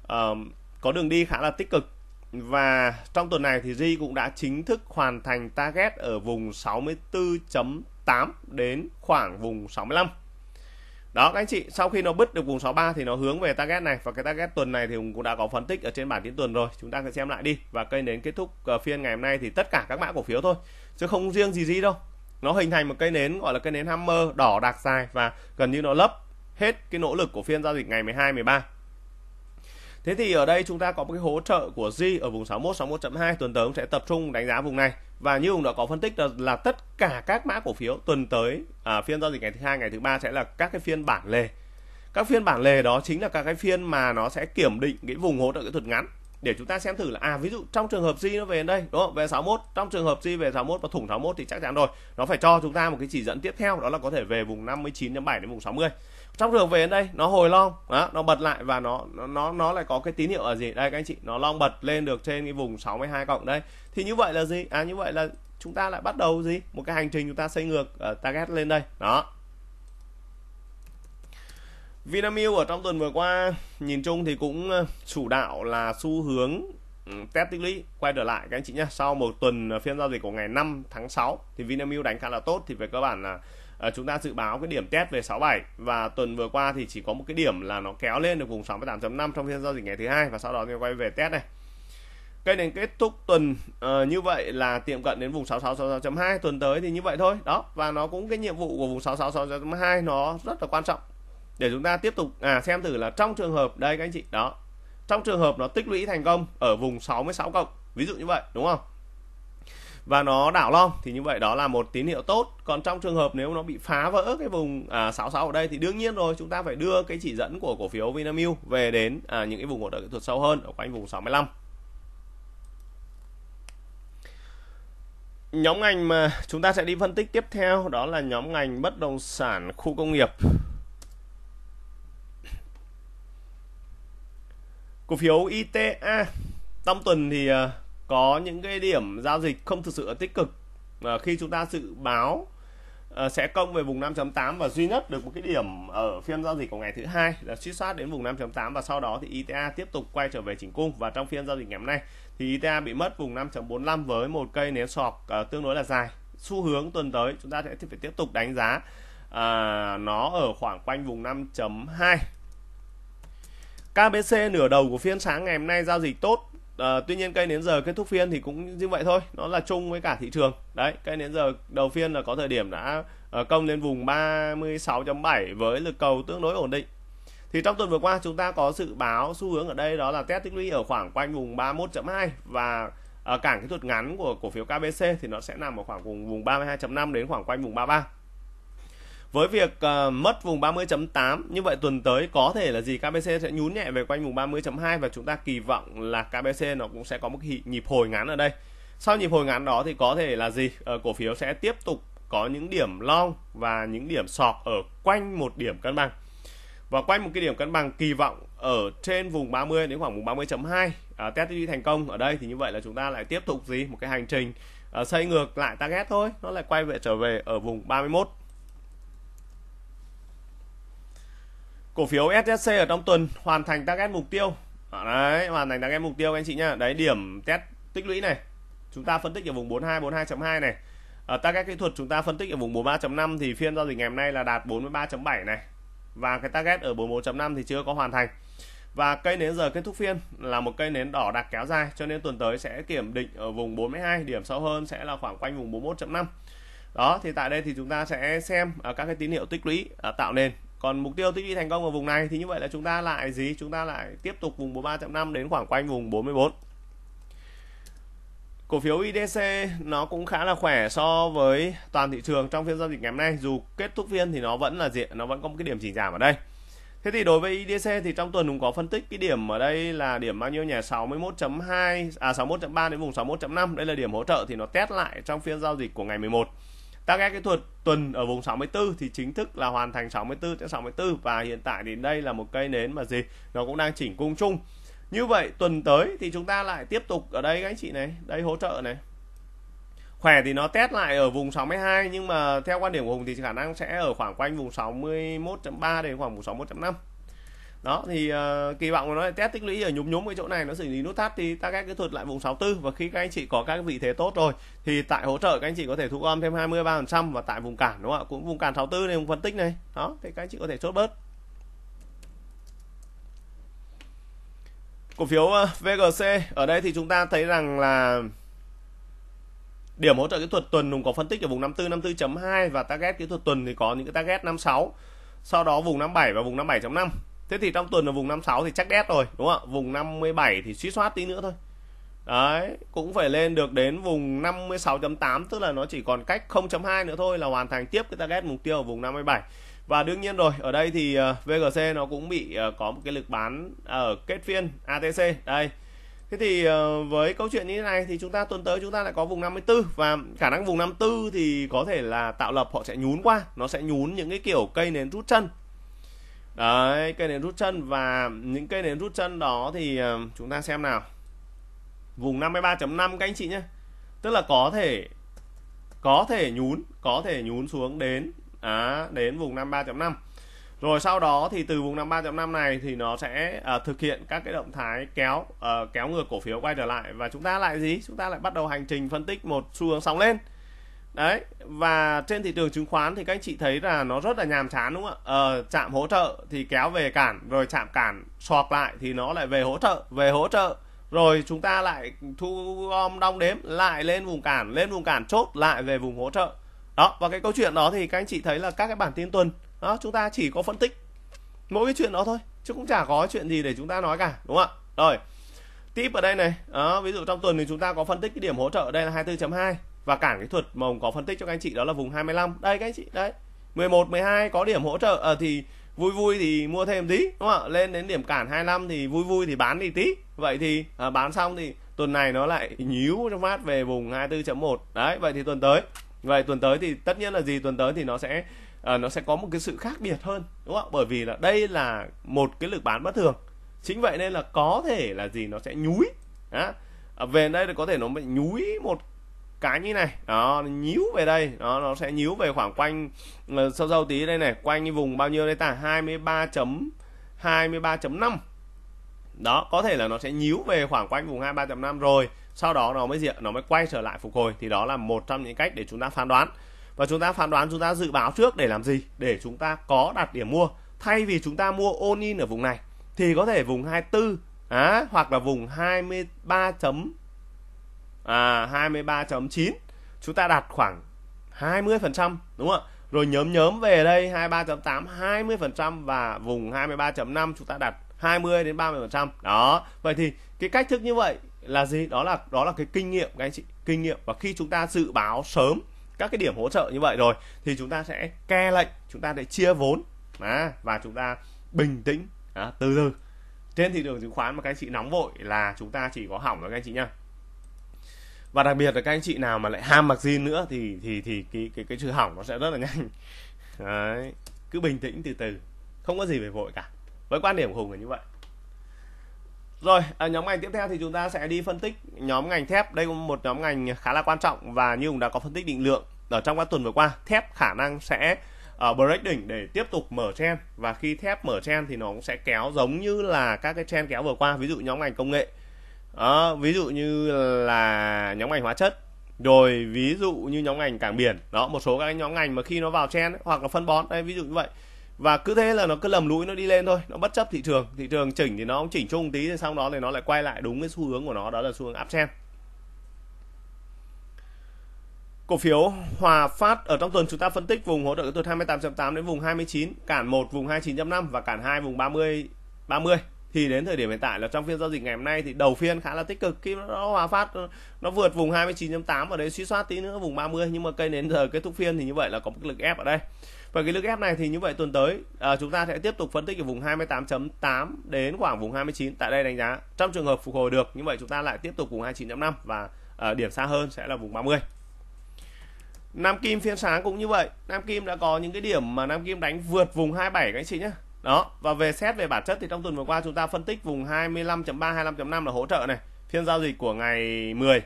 uh, có đường đi khá là tích cực và trong tuần này thì G cũng đã chính thức hoàn thành target ở vùng 64.8 đến khoảng vùng 65 đó các anh chị sau khi nó bứt được vùng 63 thì nó hướng về target này và cái target tuần này thì cũng đã có phân tích ở trên bản tin tuần rồi chúng ta sẽ xem lại đi và cây nến kết thúc ờ, phiên ngày hôm nay thì tất cả các mã cổ phiếu thôi chứ không riêng gì gì đâu nó hình thành một cây nến gọi là cây nến hammer đỏ đặc dài và gần như nó lấp hết cái nỗ lực của phiên giao dịch ngày 12 13 Thế thì ở đây chúng ta có một cái hỗ trợ của G ở vùng 61 61.2 tuần tới cũng sẽ tập trung đánh giá vùng này và như ông đã có phân tích là, là tất cả các mã cổ phiếu tuần tới à, phiên giao dịch ngày thứ hai ngày thứ ba sẽ là các cái phiên bản lề các phiên bản lề đó chính là các cái phiên mà nó sẽ kiểm định cái vùng hỗ trợ kỹ thuật ngắn để chúng ta xem thử là à ví dụ trong trường hợp G nó về đây đúng không về 61 trong trường hợp G về 61 và thủng 61 thì chắc chắn rồi nó phải cho chúng ta một cái chỉ dẫn tiếp theo đó là có thể về vùng 59.7 đến vùng 60 trong trường về đến đây nó hồi long đó, nó bật lại và nó nó nó lại có cái tín hiệu ở gì đây các anh chị nó long bật lên được trên cái vùng 62 cộng đây thì như vậy là gì à như vậy là chúng ta lại bắt đầu gì một cái hành trình chúng ta xây ngược ở ờ, target lên đây đó Vinamilk ở trong tuần vừa qua nhìn chung thì cũng ờ, chủ đạo là xu hướng ừ, test tích lũy quay trở lại các anh chị nhé sau một tuần ờ, phiên giao dịch của ngày 5 tháng 6 thì Vinamilk đánh khá là tốt thì về cơ bản là à, chúng ta dự báo cái điểm test về 67 và tuần vừa qua thì chỉ có một cái điểm là nó kéo lên được vùng 68.5 trong phiên giao dịch ngày thứ hai và sau đó thì quay về test này cây nền kết thúc tuần uh, như vậy là tiệm cận đến vùng 6666.2 tuần tới thì như vậy thôi đó và nó cũng cái nhiệm vụ của vùng 6666.2 nó rất là quan trọng để chúng ta tiếp tục à xem thử là trong trường hợp đây các anh chị đó trong trường hợp nó tích lũy thành công ở vùng 66 cộng ví dụ như vậy đúng không và nó đảo lon thì như vậy đó là một tín hiệu tốt còn trong trường hợp nếu nó bị phá vỡ cái vùng à, 66 ở đây thì đương nhiên rồi chúng ta phải đưa cái chỉ dẫn của cổ phiếu Vinamilk về đến à, những cái vùng hỗ trợ kỹ thuật sâu hơn ở quanh vùng 65 nhóm ngành mà chúng ta sẽ đi phân tích tiếp theo đó là nhóm ngành bất động sản khu công nghiệp cổ phiếu ITA trong tuần thì à, có những cái điểm giao dịch không thực sự là tích cực à, khi chúng ta dự báo à, sẽ công về vùng 5.8 và duy nhất được một cái điểm ở phiên giao dịch của ngày thứ hai là suýt soát đến vùng 5.8 và sau đó thì ITA e tiếp tục quay trở về chỉnh cung và trong phiên giao dịch ngày hôm nay thì ITA e bị mất vùng 5.45 với một cây nến sọc à, tương đối là dài xu hướng tuần tới chúng ta sẽ phải tiếp tục đánh giá à, nó ở khoảng quanh vùng 5.2 KBC nửa đầu của phiên sáng ngày hôm nay giao dịch tốt à, tuy nhiên cây nến giờ kết thúc phiên thì cũng như vậy thôi nó là chung với cả thị trường đấy cây nến giờ đầu phiên là có thời điểm đã ờ, công lên vùng 36.7 với lực cầu tương đối ổn định thì trong tuần vừa qua chúng ta có dự báo xu hướng ở đây đó là test tích lũy ở khoảng quanh vùng 31.2 và ở ờ, cảng kỹ thuật ngắn của cổ phiếu KBC thì nó sẽ nằm ở khoảng vùng vùng 32.5 đến khoảng quanh vùng 33 với việc uh, mất vùng 30.8 như vậy tuần tới có thể là gì KBC sẽ nhún nhẹ về quanh vùng 30.2 và chúng ta kỳ vọng là KBC nó cũng sẽ có một nhịp hồi ngắn ở đây sau nhịp hồi ngắn đó thì có thể là gì uh, cổ phiếu sẽ tiếp tục có những điểm long và những điểm sọt ở quanh một điểm cân bằng và quanh một cái điểm cân bằng kỳ vọng ở trên vùng 30 đến khoảng vùng 30.2 à, test đi thành công ở đây thì như vậy là chúng ta lại tiếp tục gì một cái hành trình à, xây ngược lại target thôi nó lại quay về trở về ở vùng 31 cổ phiếu SSC ở trong tuần hoàn thành target mục tiêu đấy hoàn thành target mục tiêu anh chị nhá đấy điểm test tích lũy này chúng ta phân tích ở vùng 42 42.2 này ở target kỹ thuật chúng ta phân tích ở vùng 43.5 thì phiên giao dịch ngày hôm nay là đạt 43.7 này và cái target ở 41.5 thì chưa có hoàn thành và cây nến giờ kết thúc phiên là một cây nến đỏ đặc kéo dài cho nên tuần tới sẽ kiểm định ở vùng 42 điểm sâu hơn sẽ là khoảng quanh vùng 41.5 đó thì tại đây thì chúng ta sẽ xem à, các cái tín hiệu tích lũy à, tạo nền còn mục tiêu tích lũy thành công ở vùng này thì như vậy là chúng ta lại gì chúng ta lại tiếp tục vùng 43.5 đến khoảng quanh vùng 44 Cổ phiếu IDC nó cũng khá là khỏe so với toàn thị trường trong phiên giao dịch ngày hôm nay dù kết thúc phiên thì nó vẫn là diện nó vẫn có một cái điểm chỉnh giảm ở đây. Thế thì đối với IDC thì trong tuần cũng có phân tích cái điểm ở đây là điểm bao nhiêu nhỉ? 61.2 à 61.3 đến vùng 61.5, đây là điểm hỗ trợ thì nó test lại trong phiên giao dịch của ngày 11 tắc ép cái thuật tuần ở vùng 64 thì chính thức là hoàn thành 64 đến 64 và hiện tại thì đây là một cây nến mà gì nó cũng đang chỉnh cung chung như vậy tuần tới thì chúng ta lại tiếp tục ở đây các anh chị này đây hỗ trợ này khỏe thì nó test lại ở vùng 62 nhưng mà theo quan điểm của Hùng thì khả năng sẽ ở khoảng quanh vùng 61.3 đến khoảng vùng 61.5 đó thì uh, kỳ vọng của nó là test tích lũy ở nhúm nhúm cái chỗ này nó xử lý nút thắt thì target kỹ thuật lại vùng 64 và khi các anh chị có các vị thế tốt rồi thì tại hỗ trợ các anh chị có thể thu gom thêm 20 trăm và tại vùng cản đúng không ạ cũng vùng cản 64 này phân tích này đó thì các anh chị có thể chốt bớt cổ phiếu ờ, VGC ở đây thì chúng ta thấy rằng là điểm hỗ trợ kỹ thuật tuần Hùng có phân tích ở vùng 54 54.2 và target kỹ thuật tuần thì có những cái target 56 sau đó vùng 57 và vùng 57.5 thế thì trong tuần ở vùng 56 thì chắc đét rồi đúng không ạ vùng 57 thì suy soát tí nữa thôi đấy cũng phải lên được đến vùng 56.8 tức là nó chỉ còn cách 0.2 nữa thôi là hoàn thành tiếp cái target mục tiêu ở vùng 57 và đương nhiên rồi ở đây thì ờ, VGC nó cũng bị ờ, có một cái lực bán ở kết phiên ATC đây Thế thì ờ, với câu chuyện như thế này thì chúng ta tuần tới chúng ta lại có vùng 54 và khả năng vùng 54 thì có thể là tạo lập họ sẽ nhún qua, nó sẽ nhún những cái kiểu cây nến rút chân đấy cây nến rút chân và những cây nến rút chân đó thì ờ, chúng ta xem nào vùng 53.5 các anh chị nhé tức là có thể có thể nhún có thể nhún xuống đến à, đến vùng 53.5 rồi sau đó thì từ vùng 53.5 này thì nó sẽ à, thực hiện các cái động thái kéo à, kéo ngược cổ phiếu quay trở lại và chúng ta lại gì chúng ta lại bắt đầu hành trình phân tích một xu hướng sóng lên đấy và trên thị trường chứng khoán thì các anh chị thấy là nó rất là nhàm chán đúng không ạ ờ, chạm hỗ trợ thì kéo về cản rồi chạm cản sọt lại thì nó lại về hỗ trợ về hỗ trợ rồi chúng ta lại thu gom đong đếm lại lên vùng cản lên vùng cản chốt lại về vùng hỗ trợ đó và cái câu chuyện đó thì các anh chị thấy là các cái bản tin tuần đó chúng ta chỉ có phân tích mỗi cái chuyện đó thôi chứ cũng chả có chuyện gì để chúng ta nói cả đúng không ạ rồi tip ở đây này đó, ví dụ trong tuần thì chúng ta có phân tích cái điểm hỗ trợ ở đây là 24.2 và cản cái thuật mà ông có phân tích cho các anh chị đó là vùng 25 đây các anh chị đấy 11 12 có điểm hỗ trợ à, thì vui vui thì mua thêm tí đúng không ạ lên đến điểm cản 25 thì vui vui thì bán đi tí vậy thì à, bán xong thì tuần này nó lại nhíu trong mát về vùng 24.1 đấy vậy thì tuần tới vậy tuần tới thì tất nhiên là gì tuần tới thì nó sẽ à, nó sẽ có một cái sự khác biệt hơn đúng không ạ bởi vì là đây là một cái lực bán bất thường chính vậy nên là có thể là gì nó sẽ nhúi á à, về đây thì có thể nó bị nhúi một cái như này đó nó nhíu về đây đó nó sẽ nhíu về khoảng quanh ờ, sâu sâu tí đây này quanh vùng bao nhiêu đây ta 23 chấm 23.5 đó có thể là nó sẽ nhíu về khoảng quanh vùng 23.5 rồi sau đó nó mới diện nó mới quay trở lại phục hồi thì đó là một trong những cách để chúng ta phán đoán và chúng ta phán đoán chúng ta dự báo trước để làm gì để chúng ta có đặt điểm mua thay vì chúng ta mua all in ở vùng này thì có thể vùng 24 á à, hoặc là vùng 23 chấm à, 23.9 chúng ta đạt khoảng 20 đúng không ạ rồi nhóm nhóm về đây 23.8 20 và vùng 23.5 chúng ta đặt 20 đến 30 đó vậy thì cái cách thức như vậy là gì đó là đó là cái kinh nghiệm các anh chị kinh nghiệm và khi chúng ta dự báo sớm các cái điểm hỗ trợ như vậy rồi thì chúng ta sẽ ke lệnh chúng ta để chia vốn à, và chúng ta bình tĩnh à, từ từ trên thị trường chứng khoán mà các anh chị nóng vội là chúng ta chỉ có hỏng rồi các anh chị nhá và đặc biệt là các anh chị nào mà lại ham mặc jean nữa thì thì thì cái cái cái sự hỏng nó sẽ rất là nhanh <laughs> đấy cứ bình tĩnh từ từ không có gì phải vội cả với quan điểm của hùng là như vậy rồi ở à, nhóm ngành tiếp theo thì chúng ta sẽ đi phân tích nhóm ngành thép đây là một nhóm ngành khá là quan trọng và như hùng đã có phân tích định lượng ở trong các tuần vừa qua thép khả năng sẽ ở ờ, break đỉnh để tiếp tục mở chen và khi thép mở chen thì nó cũng sẽ kéo giống như là các cái chen kéo vừa qua ví dụ nhóm ngành công nghệ đó, ờ, ví dụ như là nhóm ngành hóa chất rồi ví dụ như nhóm ngành cảng biển đó một số các nhóm ngành mà khi nó vào chen hoặc là phân bón đây ví dụ như vậy và cứ thế là nó cứ lầm lũi nó đi lên thôi nó bất chấp thị trường thị trường chỉnh thì nó cũng chỉnh chung tí thì sau đó thì nó lại quay lại đúng cái xu hướng của nó đó là xu hướng uptrend cổ phiếu Hòa Phát ở trong tuần chúng ta phân tích vùng hỗ trợ từ 28.8 đến vùng 29 cản 1 vùng 29.5 và cản 2 vùng 30 30 thì đến thời điểm hiện tại là trong phiên giao dịch ngày hôm nay thì đầu phiên khá là tích cực khi nó hòa phát nó vượt vùng 29.8 và đấy suy soát tí nữa vùng 30 nhưng mà cây đến giờ kết thúc phiên thì như vậy là có một lực ép ở đây và cái lực ép này thì như vậy tuần tới à, chúng ta sẽ tiếp tục phân tích ở vùng 28.8 đến khoảng vùng 29 tại đây đánh giá trong trường hợp phục hồi được như vậy chúng ta lại tiếp tục vùng 29.5 và à, điểm xa hơn sẽ là vùng 30 Nam Kim phiên sáng cũng như vậy Nam Kim đã có những cái điểm mà Nam Kim đánh vượt vùng 27 các anh chị nhé đó và về xét về bản chất thì trong tuần vừa qua chúng ta phân tích vùng 25.3 25.5 là hỗ trợ này phiên giao dịch của ngày 10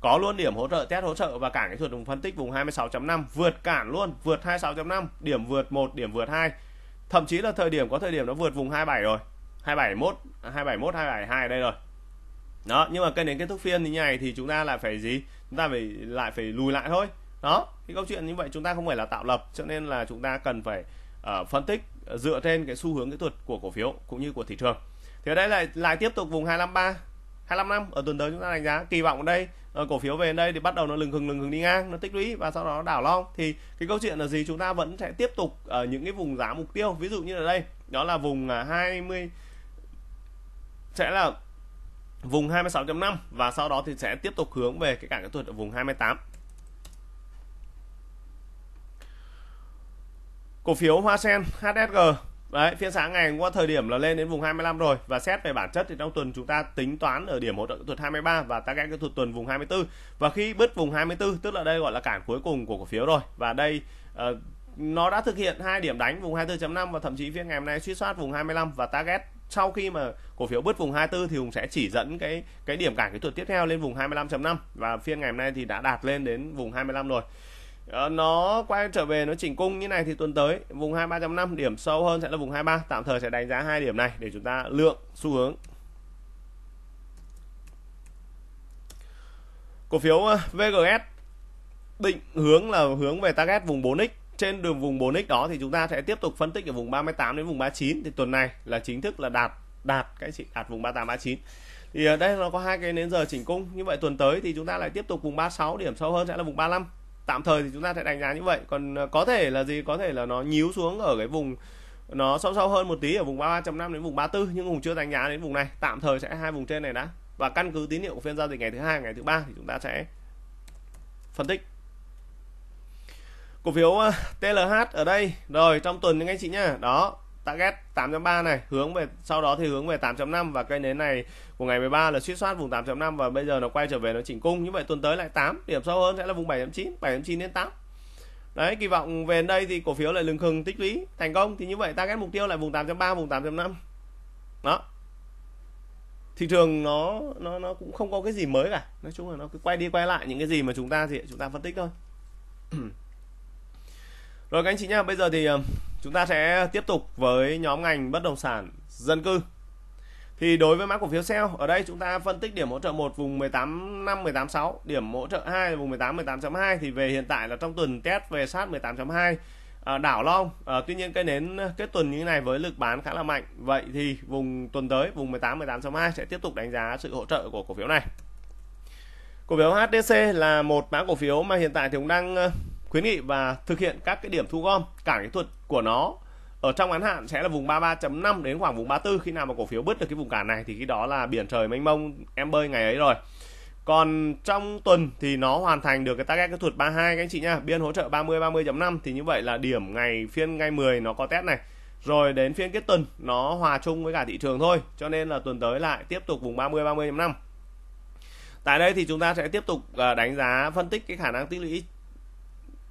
có luôn điểm hỗ trợ test hỗ trợ và cản cái thuật vùng phân tích vùng 26.5 vượt cản luôn vượt 26.5 điểm vượt 1 điểm vượt 2 thậm chí là thời điểm có thời điểm nó vượt vùng 27 rồi 271 271 272 ở đây rồi đó nhưng mà cái đến kết thúc phiên như này thì chúng ta lại phải gì chúng ta phải lại phải lùi lại thôi đó cái câu chuyện như vậy chúng ta không phải là tạo lập cho nên là chúng ta cần phải uh, phân tích dựa trên cái xu hướng kỹ thuật của cổ phiếu cũng như của thị trường thì ở đây lại lại tiếp tục vùng 253 255 ở tuần tới chúng ta đánh giá kỳ vọng ở đây ờ, cổ phiếu về đây thì bắt đầu nó lừng hừng lừng hừng đi ngang nó tích lũy và sau đó nó đảo long thì cái câu chuyện là gì chúng ta vẫn sẽ tiếp tục ở những cái vùng giá mục tiêu ví dụ như ở đây đó là vùng 20 à, sẽ là vùng 26.5 và sau đó thì sẽ tiếp tục hướng về cái cản kỹ thuật ở vùng 28 cổ phiếu Hoa Sen HSG Đấy, phiên sáng ngày qua thời điểm là lên đến vùng 25 rồi và xét về bản chất thì trong tuần chúng ta tính toán ở điểm hỗ trợ kỹ thuật 23 và target kỹ thuật tuần vùng 24 và khi bứt vùng 24 tức là đây gọi là cản cuối cùng của cổ phiếu rồi và đây uh, nó đã thực hiện hai điểm đánh vùng 24.5 và thậm chí phiên ngày hôm nay suy soát vùng 25 và target sau khi mà cổ phiếu bứt vùng 24 thì Hùng sẽ chỉ dẫn cái cái điểm cản kỹ thuật tiếp theo lên vùng 25.5 và phiên ngày hôm nay thì đã đạt lên đến vùng 25 rồi. Ờ, nó quay trở về nó chỉnh cung như này thì tuần tới vùng 23.5 điểm sâu hơn sẽ là vùng 23 tạm thời sẽ đánh giá hai điểm này để chúng ta lượng xu hướng cổ phiếu ờ, VGS định hướng là hướng về target vùng 4x trên đường vùng 4x đó thì chúng ta sẽ tiếp tục phân tích ở vùng 38 đến vùng 39 thì tuần này là chính thức là đạt đạt cái chỉ đạt vùng 38 39 thì ở ờ, đây nó có hai cái nến giờ chỉnh cung như vậy tuần tới thì chúng ta lại tiếp tục vùng 36 điểm sâu hơn sẽ là vùng 35 tạm thời thì chúng ta sẽ đánh giá như vậy còn ờ, có thể là gì có thể là nó nhíu xuống ở cái vùng nó sâu sâu hơn một tí ở vùng 33.5 đến vùng 34 nhưng hùng chưa đánh giá đến vùng này tạm thời sẽ hai vùng trên này đã và căn cứ tín hiệu của phiên giao dịch ngày thứ hai ngày thứ ba thì chúng ta sẽ phân tích cổ phiếu ờ, TLH ở đây rồi trong tuần những anh chị nhá đó target 8.3 này hướng về sau đó thì hướng về 8.5 và cây nến này của ngày 13 là suýt soát vùng 8.5 và bây giờ nó quay trở về nó chỉnh cung như vậy tuần tới lại 8 điểm sâu hơn sẽ là vùng 7.9 7.9 đến 8 đấy kỳ vọng về đây thì cổ phiếu lại lừng khừng tích lũy thành công thì như vậy target mục tiêu lại vùng 8.3 vùng 8.5 đó thị trường nó nó nó cũng không có cái gì mới cả nói chung là nó cứ quay đi quay lại những cái gì mà chúng ta thì chúng ta phân tích thôi <clears throat> rồi các anh chị nhá bây giờ thì ờ, chúng ta sẽ tiếp tục với nhóm ngành bất động sản dân cư thì đối với mã cổ phiếu sell ở đây chúng ta phân tích điểm hỗ trợ một vùng 18 185 6 điểm hỗ trợ 2 vùng 18 18.2 thì về hiện tại là trong tuần test về sát 18.2 à, đảo long à, tuy nhiên cây nến kết tuần như thế này với lực bán khá là mạnh vậy thì vùng tuần tới vùng 18 18.2 sẽ tiếp tục đánh giá sự hỗ trợ của cổ phiếu này cổ phiếu HDC là một mã cổ phiếu mà hiện tại thì cũng đang à, khuyến nghị và thực hiện các cái điểm thu gom cả kỹ thuật của nó ở trong ngắn hạn sẽ là vùng 33.5 đến khoảng vùng 34 khi nào mà cổ phiếu bứt được cái vùng cản này thì cái đó là biển trời mênh mông em bơi ngày ấy rồi còn trong tuần thì nó hoàn thành được cái target kỹ thuật 32 các anh chị nha biên hỗ trợ 30 30.5 thì như vậy là điểm ngày phiên ngày 10 nó có test này rồi đến phiên kết tuần nó hòa chung với cả thị trường thôi cho nên là tuần tới lại tiếp tục vùng 30 30.5 tại đây thì chúng ta sẽ tiếp tục à, đánh giá phân tích cái khả năng tích lũy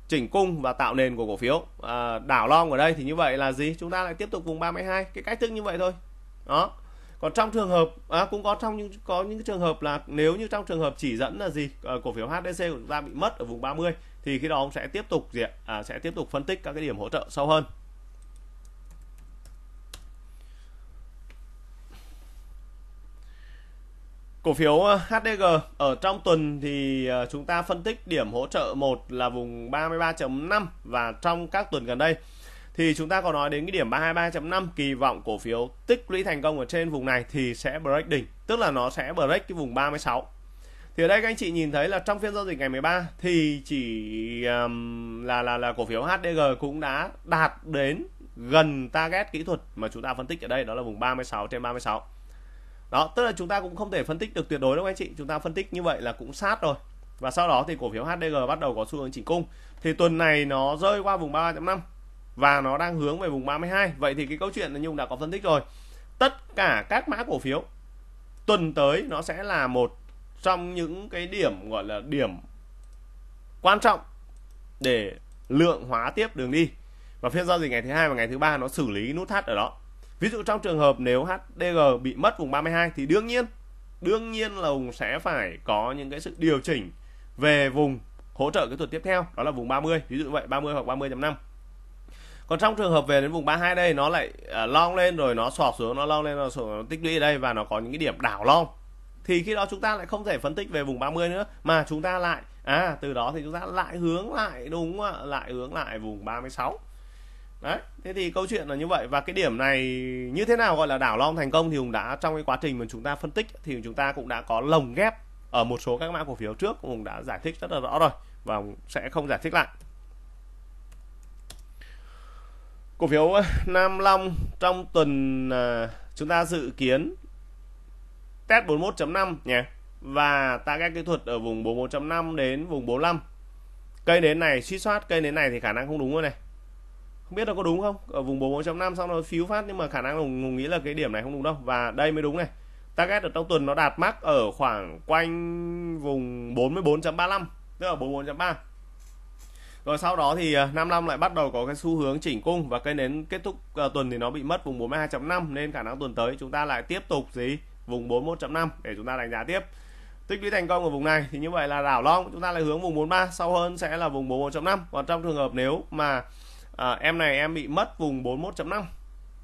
chỉnh cung và tạo nền của cổ phiếu à, đảo long ở đây thì như vậy là gì chúng ta lại tiếp tục vùng 32 cái cách thức như vậy thôi đó còn trong trường hợp à, cũng có trong những có những trường hợp là nếu như trong trường hợp chỉ dẫn là gì à, cổ phiếu HDC của chúng ta bị mất ở vùng 30 thì khi đó ông sẽ tiếp tục gì ạ? À, sẽ tiếp tục phân tích các cái điểm hỗ trợ sâu hơn Cổ phiếu ờ, HDG ở trong tuần thì ờ, chúng ta phân tích điểm hỗ trợ một là vùng 33.5 và trong các tuần gần đây thì chúng ta có nói đến cái điểm 323.5 kỳ vọng cổ phiếu tích lũy thành công ở trên vùng này thì sẽ break đỉnh, tức là nó sẽ break cái vùng 36. Thì ở đây các anh chị nhìn thấy là trong phiên giao dịch ngày 13 thì chỉ um, là là là cổ phiếu HDG cũng đã đạt đến gần target kỹ thuật mà chúng ta phân tích ở đây đó là vùng 36 trên 36 đó tức là chúng ta cũng không thể phân tích được tuyệt đối đâu anh chị chúng ta phân tích như vậy là cũng sát rồi và sau đó thì cổ phiếu HDG bắt đầu có xu hướng chỉnh cung thì tuần này nó rơi qua vùng 33.5 và nó đang hướng về vùng 32 vậy thì cái câu chuyện là Nhung đã có phân tích rồi tất cả các mã cổ phiếu tuần tới nó sẽ là một trong những cái điểm gọi là điểm quan trọng để lượng hóa tiếp đường đi và phiên giao dịch ngày thứ hai và ngày thứ ba nó xử lý nút thắt ở đó ví dụ trong trường hợp nếu HDG bị mất vùng 32 thì đương nhiên đương nhiên là vùng sẽ phải có những cái sự điều chỉnh về vùng hỗ trợ kỹ thuật tiếp theo đó là vùng 30 ví dụ vậy 30 hoặc 30.5 còn trong trường hợp về đến vùng 32 đây nó lại à, long lên rồi nó sọt xuống nó long lên nó, nó tích lũy ở đây và nó có những cái điểm đảo long thì khi đó chúng ta lại không thể phân tích về vùng 30 nữa mà chúng ta lại à từ đó thì chúng ta lại hướng lại đúng không ạ lại hướng lại vùng 36 đấy thế thì câu chuyện là như vậy và cái điểm này như thế nào gọi là đảo long thành công thì hùng đã trong cái quá trình mà chúng ta phân tích thì chúng ta cũng đã có lồng ghép ở một số các mã cổ phiếu trước hùng đã giải thích rất là rõ rồi và sẽ không giải thích lại cổ phiếu Nam Long trong tuần à, chúng ta dự kiến test 41.5 nhé và ta target kỹ thuật ở vùng 41.5 đến vùng 45 cây đến này suy soát cây đến này thì khả năng không đúng rồi này không biết là có đúng không ở vùng 44.5 xong nó phiếu phát nhưng mà khả năng là Hùng nghĩ là cái điểm này không đúng đâu và đây mới đúng này target ở trong tuần nó đạt mắc ở khoảng quanh vùng 44.35 tức là 44.3 rồi sau đó thì 55 à, lại bắt đầu có cái xu hướng chỉnh cung và cây nến kết thúc à, tuần thì nó bị mất vùng 42.5 nên khả năng tuần tới chúng ta lại tiếp tục gì vùng 41.5 để chúng ta đánh giá tiếp tích lũy thành công ở vùng này thì như vậy là đảo long chúng ta lại hướng vùng 43 sau hơn sẽ là vùng 41.5 còn trong trường hợp nếu mà à, em này em bị mất vùng 41.5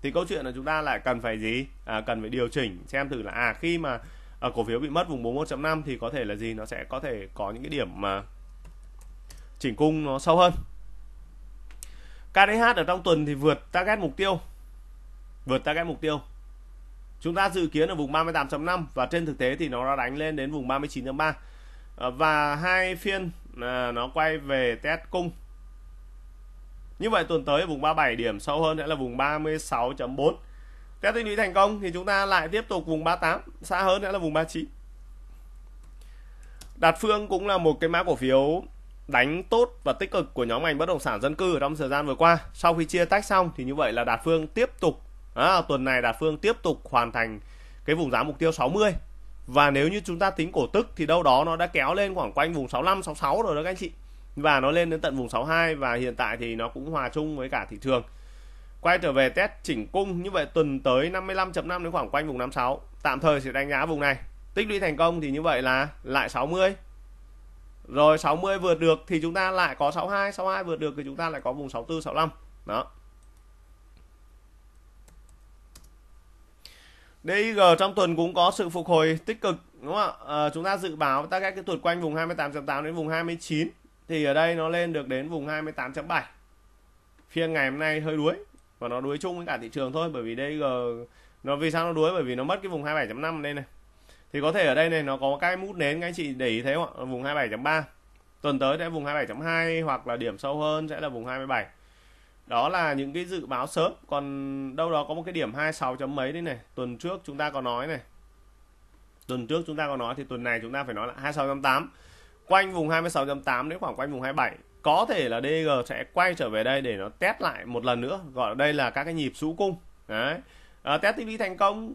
thì câu chuyện là chúng ta lại cần phải gì à, cần phải điều chỉnh xem thử là à khi mà à, cổ phiếu bị mất vùng 41.5 thì có thể là gì nó sẽ có thể có những cái điểm mà chỉnh cung nó sâu hơn KDH ở trong tuần thì vượt target mục tiêu vượt target mục tiêu chúng ta dự kiến ở vùng 38.5 và trên thực tế thì nó đã đánh lên đến vùng 39.3 à, và hai phiên à, nó quay về test cung như vậy tuần tới vùng 37 điểm sâu hơn sẽ là vùng 36.4. test tích lũy thành công thì chúng ta lại tiếp tục vùng 38, xa hơn sẽ là vùng 39. Đạt Phương cũng là một cái mã cổ phiếu đánh tốt và tích cực của nhóm ngành bất động sản dân cư trong thời gian vừa qua. Sau khi chia tách xong thì như vậy là Đạt Phương tiếp tục à, tuần này Đạt Phương tiếp tục hoàn thành cái vùng giá mục tiêu 60. Và nếu như chúng ta tính cổ tức thì đâu đó nó đã kéo lên khoảng quanh vùng 65 66 rồi đó các anh chị và nó lên đến tận vùng 62 và hiện tại thì nó cũng hòa chung với cả thị trường quay trở về test chỉnh cung như vậy tuần tới 55.5 đến khoảng quanh vùng 56 tạm thời sẽ đánh giá vùng này tích lũy thành công thì như vậy là lại 60 rồi 60 vượt được thì chúng ta lại có 62 62 vượt được thì chúng ta lại có vùng 64 65 đó DIG trong tuần cũng có sự phục hồi tích cực đúng không ạ à, chúng ta dự báo ta các cái tuột quanh vùng 28.8 đến vùng 29 thì ở đây nó lên được đến vùng 28.7 phiên ngày hôm nay hơi đuối và nó đuối chung với cả thị trường thôi bởi vì DG nó vì sao nó đuối bởi vì nó mất cái vùng 27.5 đây này thì có thể ở đây này nó có cái mút nến các anh chị để ý thế không ạ vùng 27.3 tuần tới sẽ vùng 27.2 hoặc là điểm sâu hơn sẽ là vùng 27 đó là những cái dự báo sớm còn đâu đó có một cái điểm 26 chấm mấy đấy này tuần trước chúng ta có nói này tuần trước chúng ta có nói thì tuần này chúng ta phải nói là 26.8 quanh vùng 26.8 đến khoảng quanh vùng 27 có thể là DG sẽ quay trở về đây để nó test lại một lần nữa gọi đây là các cái nhịp rũ cung đấy à, test TV thành công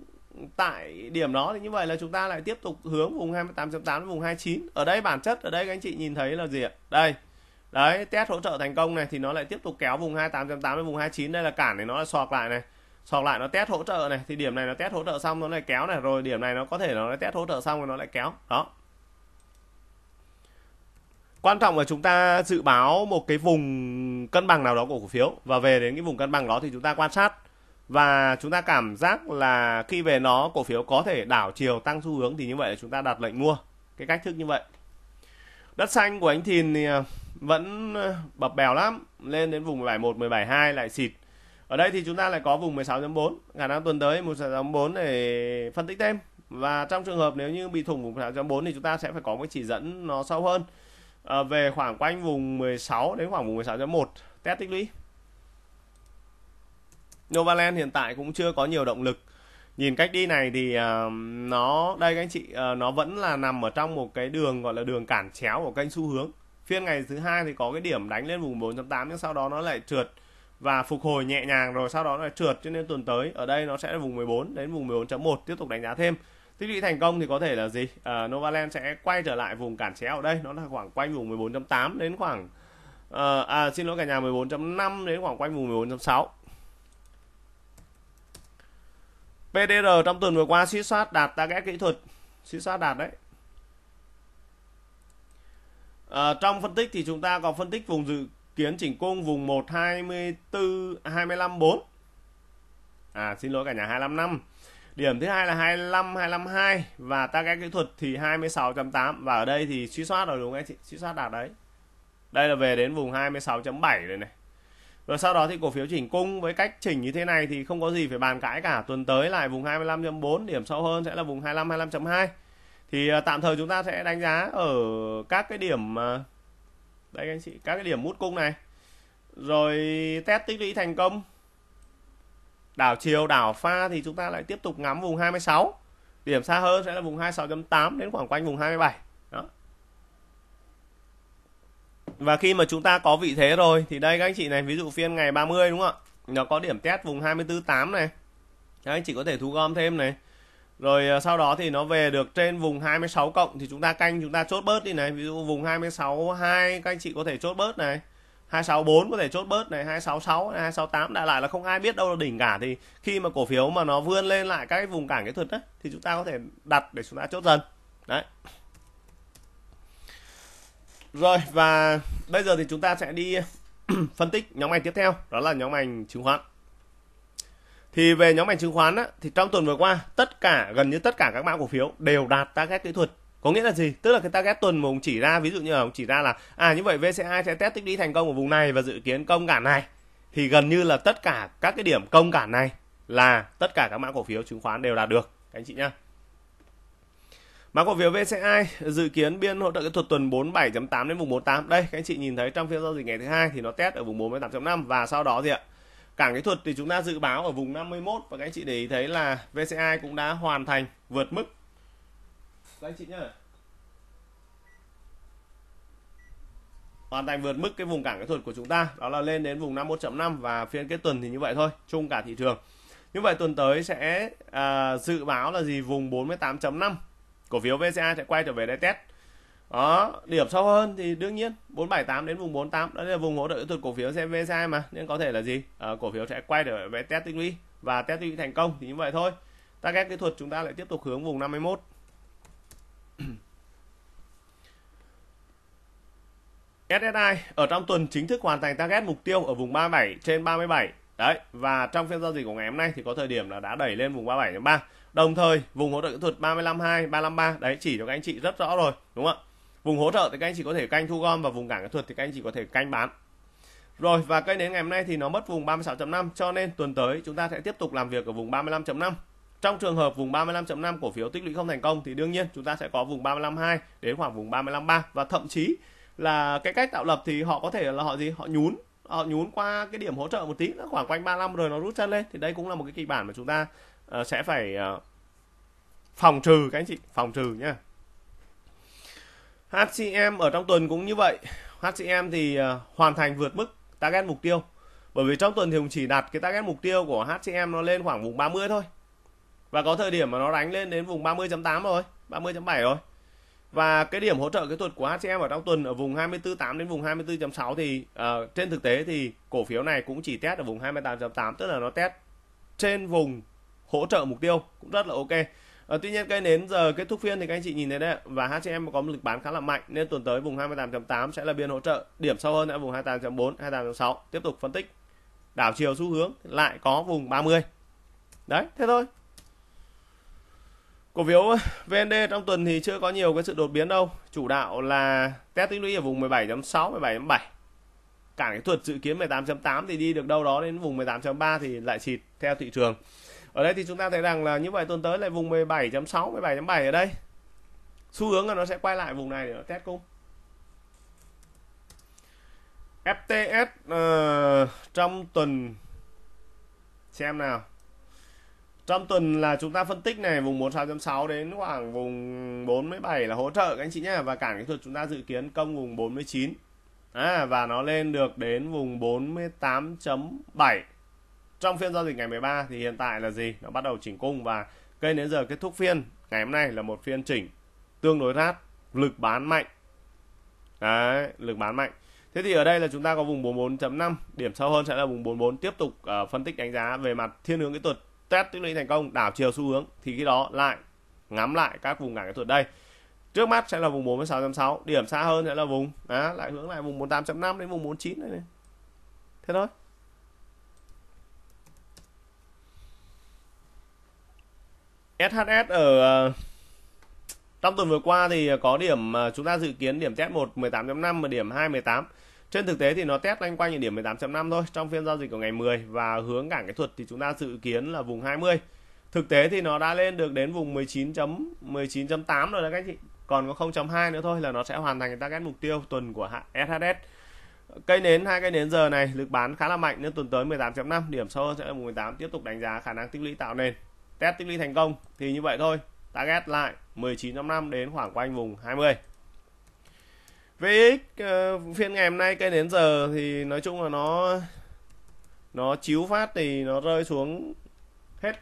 tại điểm đó thì như vậy là chúng ta lại tiếp tục hướng vùng 28.8 đến vùng 29 ở đây bản chất ở đây các anh chị nhìn thấy là gì ạ đây đấy test hỗ trợ thành công này thì nó lại tiếp tục kéo vùng 28.8 đến vùng 29 đây là cản này nó là sọt lại này sọt lại nó test hỗ trợ này thì điểm này nó test hỗ trợ xong nó lại kéo này rồi điểm này nó có thể nó lại test hỗ trợ xong rồi nó lại kéo đó quan trọng là chúng ta dự báo một cái vùng cân bằng nào đó của cổ phiếu và về đến cái vùng cân bằng đó thì chúng ta quan sát và chúng ta cảm giác là khi về nó cổ phiếu có thể đảo chiều tăng xu hướng thì như vậy là chúng ta đặt lệnh mua cái cách thức như vậy đất xanh của anh Thìn thì à, vẫn à, bập bèo lắm lên đến vùng 171 172 lại xịt ở đây thì chúng ta lại có vùng 16.4 khả năng tuần tới 16.4 để phân tích thêm và trong trường hợp nếu như bị thủng vùng 16.4 thì chúng ta sẽ phải có một chỉ dẫn nó sâu hơn à, về khoảng quanh vùng 16 đến khoảng vùng 16.1 test tích lũy Novaland hiện tại cũng chưa có nhiều động lực nhìn cách đi này thì uh, nó đây các anh chị uh, nó vẫn là nằm ở trong một cái đường gọi là đường cản chéo của kênh xu hướng phiên ngày thứ hai thì có cái điểm đánh lên vùng 4.8 nhưng sau đó nó lại trượt và phục hồi nhẹ nhàng rồi sau đó lại trượt cho nên tuần tới ở đây nó sẽ là vùng 14 đến vùng 14.1 tiếp tục đánh giá thêm tích lũy thành công thì có thể là gì à, Novaland sẽ quay trở lại vùng cản chéo ở đây nó là khoảng quanh vùng 14.8 đến khoảng à, à, xin lỗi cả nhà 14.5 đến khoảng quanh vùng 14.6 PDR trong tuần vừa qua suy soát đạt target kỹ thuật suy soát đạt đấy à, trong phân tích thì chúng ta có phân tích vùng dự kiến chỉnh cung vùng 124 254 à xin lỗi cả nhà 255 Điểm thứ hai là 25 252 và target kỹ thuật thì 26.8 và ở đây thì suy soát rồi đúng không anh chị? Suy soát đạt đấy. Đây là về đến vùng 26.7 rồi này. Rồi sau đó thì cổ phiếu chỉnh cung với cách chỉnh như thế này thì không có gì phải bàn cãi cả. Tuần tới lại vùng 25.4 điểm sâu hơn sẽ là vùng 25 25.2. Thì à, tạm thời chúng ta sẽ đánh giá ở các cái điểm à, đây anh chị, các cái điểm mút cung này. Rồi test tích lũy thành công đảo chiều đảo pha thì chúng ta lại tiếp tục ngắm vùng 26 điểm xa hơn sẽ là vùng 26.8 đến khoảng quanh vùng 27 đó và khi mà chúng ta có vị thế rồi thì đây các anh chị này ví dụ phiên ngày 30 đúng không ạ nó có điểm test vùng 24.8 này các anh chị có thể thu gom thêm này rồi à, sau đó thì nó về được trên vùng 26 cộng thì chúng ta canh chúng ta chốt bớt đi này ví dụ vùng 26 2 các anh chị có thể chốt bớt này 264 có thể chốt bớt này 266 này, 268 đã lại là không ai biết đâu là đỉnh cả thì khi mà cổ phiếu mà nó vươn lên lại các vùng cản kỹ thuật đó, thì chúng ta có thể đặt để chúng ta chốt dần đấy rồi và bây giờ thì chúng ta sẽ đi <clears throat> phân tích nhóm ngành tiếp theo đó là nhóm ngành chứng khoán thì về nhóm ngành chứng khoán á, thì trong tuần vừa qua tất cả gần như tất cả các mã cổ phiếu đều đạt target kỹ thuật có nghĩa là gì tức là cái target tuần mà ông chỉ ra ví dụ như là ông chỉ ra là à như vậy VCA sẽ test tích lũy thành công ở vùng này và dự kiến công cản này thì gần như là tất cả các cái điểm công cản này là tất cả các mã cổ phiếu chứng khoán đều đạt được các anh chị nhá Mã cổ phiếu VCI dự kiến biên hỗ trợ kỹ thuật tuần 47.8 đến vùng 48. Đây các anh chị nhìn thấy trong phiên giao dịch ngày thứ hai thì nó test ở vùng 48.5 và sau đó thì ạ. Cảng kỹ thuật thì chúng ta dự báo ở vùng 51 và các anh chị để ý thấy là VCI cũng đã hoàn thành vượt mức các anh chị nhá hoàn thành vượt mức cái vùng cản kỹ thuật của chúng ta đó là lên đến vùng 51.5 và phiên kết tuần thì như vậy thôi chung cả thị trường như vậy tuần tới sẽ à, dự báo là gì vùng 48.5 cổ phiếu VCA sẽ quay trở về đáy test đó điểm sâu hơn thì đương nhiên 478 đến vùng 48 đó là vùng hỗ trợ kỹ thuật cổ phiếu sẽ VCA mà nên có thể là gì à, cổ phiếu sẽ quay trở về test tích lũy và test tích lũy thành công thì như vậy thôi ta các kỹ thuật chúng ta lại tiếp tục hướng vùng 51 SSI <clears throat> ở trong tuần chính thức hoàn thành target mục tiêu ở vùng 37 trên 37 đấy và trong phiên giao dịch của ngày hôm nay thì có thời điểm là đã đẩy lên vùng 37.3 đồng thời vùng hỗ trợ kỹ thuật 35.2 353 đấy chỉ cho các anh chị rất rõ rồi đúng không ạ vùng hỗ trợ thì các anh chị có thể canh thu gom và vùng cản kỹ thuật thì các anh chị có thể canh bán rồi và cây đến ngày hôm nay thì nó mất vùng 36.5 cho nên tuần tới chúng ta sẽ tiếp tục làm việc ở vùng 35.5 trong trường hợp vùng 35.5 cổ phiếu tích lũy không thành công thì đương nhiên chúng ta sẽ có vùng 35.2 đến khoảng vùng 35.3 và thậm chí là cái cách tạo lập thì họ có thể là họ gì họ nhún họ nhún qua cái điểm hỗ trợ một tí nó khoảng quanh 35 rồi nó rút chân lên thì đây cũng là một cái kịch bản mà chúng ta uh, sẽ phải uh, phòng trừ các anh chị phòng trừ nhá HCM ở trong tuần cũng như vậy HCM thì uh, hoàn thành vượt mức target mục tiêu bởi vì trong tuần thì cũng chỉ đặt cái target mục tiêu của HCM nó lên khoảng vùng 30 thôi và có thời điểm mà nó đánh lên đến vùng 30.8 rồi 30.7 rồi và cái điểm hỗ trợ kỹ thuật của HCM ở trong tuần ở vùng 24.8 đến vùng 24.6 thì uh, trên thực tế thì cổ phiếu này cũng chỉ test ở vùng 28.8 tức là nó test trên vùng hỗ trợ mục tiêu cũng rất là ok À, tuy nhiên cây nến giờ kết thúc phiên thì các anh chị nhìn thấy đấy và HCM có một lực bán khá là mạnh nên tuần tới vùng 28.8 sẽ là biên hỗ trợ điểm sâu hơn ở vùng 28.4 28.6 tiếp tục phân tích đảo chiều xu hướng lại có vùng 30 đấy thế thôi Cổ phiếu VND trong tuần thì chưa có nhiều cái sự đột biến đâu. Chủ đạo là test tích lũy ở vùng 17.6, 17.7. Cả cái thuật dự kiến 18.8 thì đi được đâu đó đến vùng 18.3 thì lại xịt theo thị trường. Ở đây thì chúng ta thấy rằng là như vậy tuần tới lại vùng 17.6, 17.7 ở đây. Xu hướng là nó sẽ quay lại vùng này để nó test cung. FTS uh, ờ, trong tuần xem nào trong tuần là chúng ta phân tích này vùng 46.6 đến khoảng vùng 47 là hỗ trợ các anh chị nhé và cản kỹ thuật chúng ta dự kiến công vùng 49 à, và nó lên được đến vùng 48.7 trong phiên giao dịch ngày 13 thì hiện tại là gì nó bắt đầu chỉnh cung và cây đến giờ kết thúc phiên ngày hôm nay là một phiên chỉnh tương đối rát lực bán mạnh đấy lực bán mạnh Thế thì ở đây là chúng ta có vùng 44.5, điểm sâu hơn sẽ là vùng 44 tiếp tục uh, phân tích đánh giá về mặt thiên hướng kỹ thuật test tích lũy thành công đảo chiều xu hướng thì khi đó lại ngắm lại các vùng cản kỹ thuật đây trước mắt sẽ là vùng 46.6 điểm xa hơn sẽ là vùng đó, lại hướng lại vùng 48.5 đến vùng 49 này, này. thế thôi SHS ở ờ, trong tuần vừa qua thì có điểm ờ, chúng ta dự kiến điểm test 1 18.5 và điểm 2 18 trên thực tế thì nó test loanh quanh điểm 18.5 thôi trong phiên giao dịch của ngày 10 và hướng cản kỹ thuật thì chúng ta dự kiến là vùng 20. Thực tế thì nó đã lên được đến vùng 19.19.8 rồi đó các chị. Còn có 0.2 nữa thôi là nó sẽ hoàn thành target mục tiêu tuần của SHS. Cây nến hai cây nến giờ này lực bán khá là mạnh nên tuần tới 18.5 điểm sâu hơn sẽ là 18 tiếp tục đánh giá khả năng tích lũy tạo nền. Test tích lũy thành công thì như vậy thôi. Target lại 19.5 đến khoảng quanh vùng 20. VX uh, ờ, phiên ngày hôm nay cây đến giờ thì nói chung là nó nó chiếu phát thì nó rơi xuống hết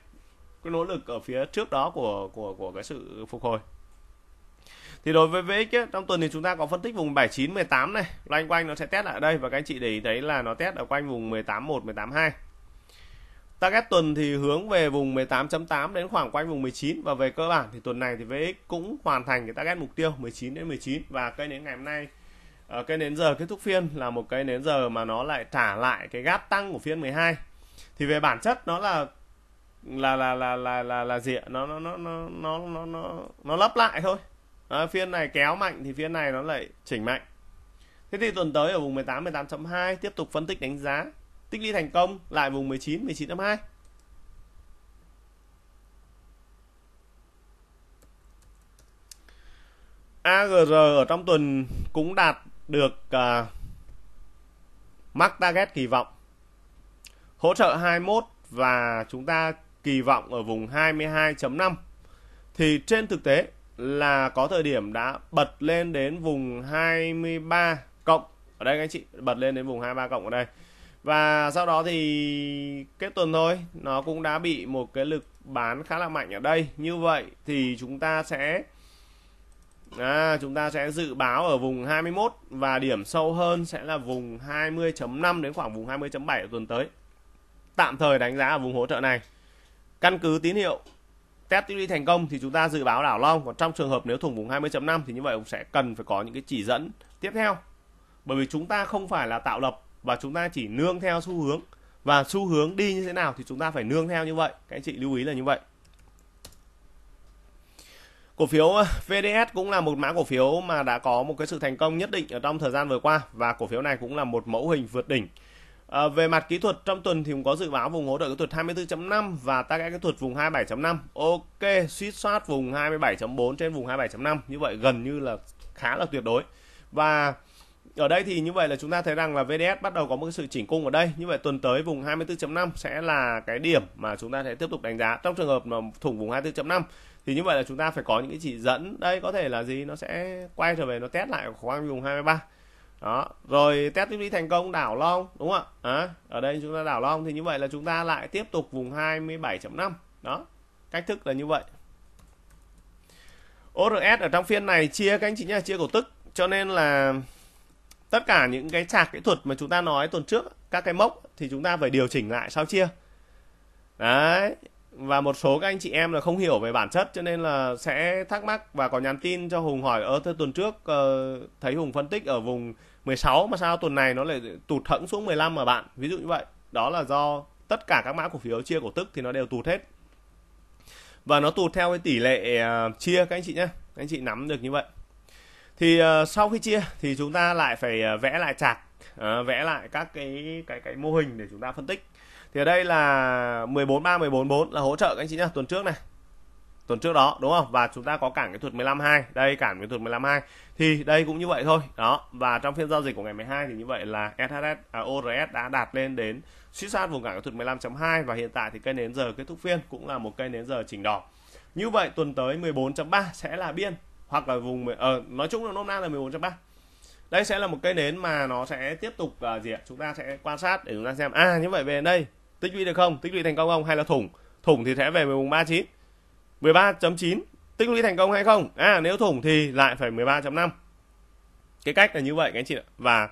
cái nỗ lực ở phía trước đó của của của cái sự phục hồi. Thì đối với VX ấy, trong tuần thì chúng ta có phân tích vùng 79 18 này, loanh quanh nó sẽ test lại ở đây và các anh chị để ý thấy là nó test ở quanh vùng 181 182. Target tuần thì hướng về vùng 18.8 đến khoảng quanh vùng 19 và về cơ bản thì tuần này thì VX cũng hoàn thành cái target mục tiêu 19 đến 19 và cây nến ngày hôm nay ờ, cây nến giờ kết thúc phiên là một cây nến giờ mà nó lại trả lại cái gáp tăng của phiên 12. Thì về bản chất nó là là là là là là, là gì ạ? Nó nó nó nó nó nó nó, nó lấp lại thôi. À, phiên này kéo mạnh thì phiên này nó lại chỉnh mạnh. Thế thì tuần tới ở vùng 18 18.2 tiếp tục phân tích đánh giá tích lũy thành công lại vùng 19 19 âm 2 AGR ở trong tuần cũng đạt được uh, à, mắc target kỳ vọng hỗ trợ 21 và chúng ta kỳ vọng ở vùng 22.5 thì trên thực tế là có thời điểm đã bật lên đến vùng 23 cộng ở đây các anh chị bật lên đến vùng 23 cộng ở đây và sau đó thì kết tuần thôi nó cũng đã bị một cái lực bán khá là mạnh ở đây như vậy thì chúng ta sẽ à, chúng ta sẽ dự báo ở vùng 21 và điểm sâu hơn sẽ là vùng 20.5 đến khoảng vùng 20.7 ở tuần tới tạm thời đánh giá ở vùng hỗ trợ này căn cứ tín hiệu test đi thành công thì chúng ta dự báo đảo long còn trong trường hợp nếu thủng vùng 20.5 thì như vậy cũng sẽ cần phải có những cái chỉ dẫn tiếp theo bởi vì chúng ta không phải là tạo lập và chúng ta chỉ nương theo xu hướng và xu hướng đi như thế nào thì chúng ta phải nương theo như vậy các anh chị lưu ý là như vậy cổ phiếu ờ, VDS cũng là một mã cổ phiếu mà đã có một cái sự thành công nhất định ở trong thời gian vừa qua và cổ phiếu này cũng là một mẫu hình vượt đỉnh À, về mặt kỹ thuật trong tuần thì cũng có dự báo vùng hỗ trợ kỹ thuật 24.5 và tác kỹ thuật vùng 27.5. Ok, suýt soát vùng 27.4 trên vùng 27.5 như vậy gần như là khá là tuyệt đối. Và ở đây thì như vậy là chúng ta thấy rằng là VDS bắt đầu có một sự chỉnh cung ở đây như vậy tuần tới vùng 24.5 sẽ là cái điểm mà chúng ta sẽ tiếp tục đánh giá trong trường hợp mà thủng vùng 24.5 thì như vậy là chúng ta phải có những cái chỉ dẫn đây có thể là gì nó sẽ quay trở về nó test lại ở khoảng vùng 23 đó rồi test tiếp đi thành công đảo long đúng không ạ à, ở đây chúng ta đảo long thì như vậy là chúng ta lại tiếp tục vùng 27.5 đó cách thức là như vậy ORS ở trong phiên này chia các anh chị nhá chia cổ tức cho nên là tất cả những cái trạc kỹ thuật mà chúng ta nói tuần trước các cái mốc thì chúng ta phải điều chỉnh lại sao chia đấy và một số các anh chị em là không hiểu về bản chất cho nên là sẽ thắc mắc và có nhắn tin cho Hùng hỏi ơ tuần trước uh, thấy Hùng phân tích ở vùng 16 mà sao tuần này nó lại tụt thẫn xuống 15 mà bạn ví dụ như vậy đó là do tất cả các mã cổ phiếu chia cổ tức thì nó đều tụt hết và nó tụt theo cái tỷ lệ uh, chia các anh chị nhé anh chị nắm được như vậy thì uh, sau khi chia thì chúng ta lại phải uh, vẽ lại chặt uh, ờ, vẽ lại các cái cái cái mô hình để chúng ta phân tích thì ở đây là 14 3 14 4 là hỗ trợ các anh chị nhá tuần trước này tuần trước đó đúng không và chúng ta có cản cái thuật 152 đây cản cái thuật 152 thì đây cũng như vậy thôi đó và trong phiên giao dịch của ngày 12 thì như vậy là SHS à, ORS đã đạt lên đến suýt sát vùng cản cái thuật 15.2 và hiện tại thì cây nến giờ kết thúc phiên cũng là một cây nến giờ chỉnh đỏ như vậy tuần tới 14.3 sẽ là biên hoặc là vùng ờ, uh, nói chung là nôm na là 14 ba đây sẽ là một cây nến mà nó sẽ tiếp tục uh, gì ạ chúng ta sẽ quan sát để chúng ta xem à như vậy về đây tích lũy được không tích lũy thành công không hay là thủng thủng thì sẽ về 14.39 13 chín tích lũy thành công hay không à nếu thủng thì lại phải 13.5 cái cách là như vậy các anh chị ạ và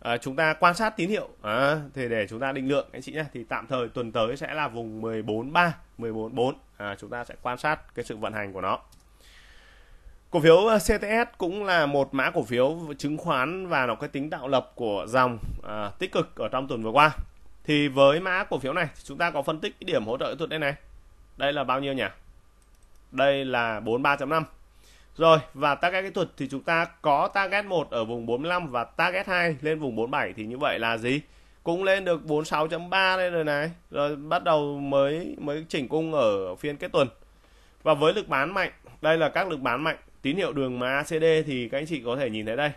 à, chúng ta quan sát tín hiệu à, thì để chúng ta định lượng các anh chị nhé thì tạm thời tuần tới sẽ là vùng 14 3 14 4 à, chúng ta sẽ quan sát cái sự vận hành của nó Cổ phiếu ờ, CTS cũng là một mã cổ phiếu chứng khoán và nó có tính tạo lập của dòng à, tích cực ở trong tuần vừa qua. Thì với mã cổ phiếu này chúng ta có phân tích cái điểm hỗ trợ thuật đây này. Đây là bao nhiêu nhỉ? Đây là 43.5. Rồi và target kỹ thuật thì chúng ta có target 1 ở vùng 45 và target 2 lên vùng 47 thì như vậy là gì? Cũng lên được 46.3 đây rồi này. Rồi bắt đầu mới mới chỉnh cung ở phiên kết tuần. Và với lực bán mạnh, đây là các lực bán mạnh tín hiệu đường macd thì các anh chị có thể nhìn thấy đây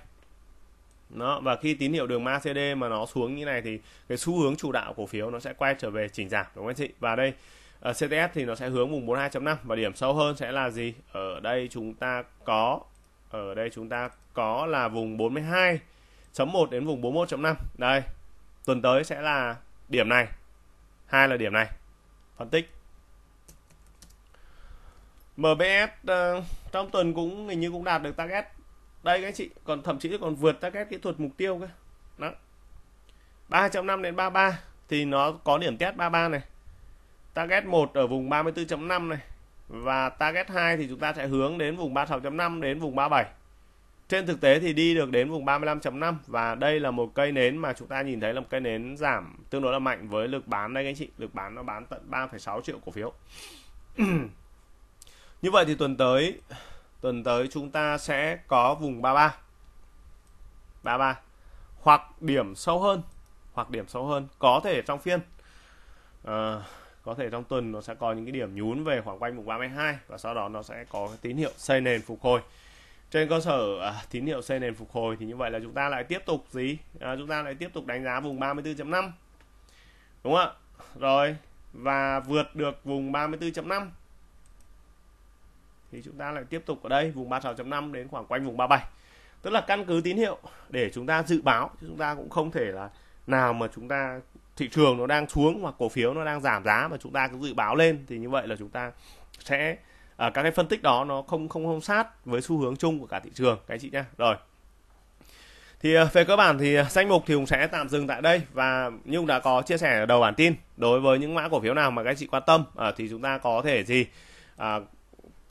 nó và khi tín hiệu đường macd mà nó xuống như này thì cái xu hướng chủ đạo cổ phiếu nó sẽ quay trở về chỉnh giảm đúng không anh chị và đây uh, ờ, CTS thì nó sẽ hướng vùng 42.5 và điểm sâu hơn sẽ là gì ở đây chúng ta có ở đây chúng ta có là vùng 42.1 đến vùng 41.5 đây tuần tới sẽ là điểm này hai là điểm này phân tích MBS uh, ờ, trong tuần cũng hình như cũng đạt được target đây các anh chị còn thậm chí còn vượt target kỹ thuật mục tiêu cơ đó 3.5 đến 33 thì nó có điểm test 33 này target 1 ở vùng 34.5 này và target 2 thì chúng ta sẽ hướng đến vùng 36.5 đến vùng 37 trên thực tế thì đi được đến vùng 35.5 và đây là một cây nến mà chúng ta nhìn thấy là một cây nến giảm tương đối là mạnh với lực bán đây các anh chị lực bán nó bán tận 3,6 triệu cổ phiếu <clears throat> Như vậy thì tuần tới tuần tới chúng ta sẽ có vùng 33. 33 hoặc điểm sâu hơn, hoặc điểm sâu hơn có thể trong phiên à, có thể trong tuần nó sẽ có những cái điểm nhún về khoảng quanh vùng 32 và sau đó nó sẽ có cái tín hiệu xây nền phục hồi. Trên cơ sở à, tín hiệu xây nền phục hồi thì như vậy là chúng ta lại tiếp tục gì? À, chúng ta lại tiếp tục đánh giá vùng 34.5. Đúng không ạ? Rồi và vượt được vùng 34.5 thì chúng ta lại tiếp tục ở đây vùng 36.5 đến khoảng quanh vùng 37 tức là căn cứ tín hiệu để chúng ta dự báo chứ chúng ta cũng không thể là nào mà chúng ta thị trường nó đang xuống hoặc cổ phiếu nó đang giảm giá mà chúng ta cứ dự báo lên thì như vậy là chúng ta sẽ à, các cái phân tích đó nó không không không sát với xu hướng chung của cả thị trường các anh chị nhé rồi thì à, về cơ bản thì à, danh mục thì cũng sẽ tạm dừng tại đây và như cũng đã có chia sẻ ở đầu bản tin đối với những mã cổ phiếu nào mà các anh chị quan tâm à, thì chúng ta có thể gì à,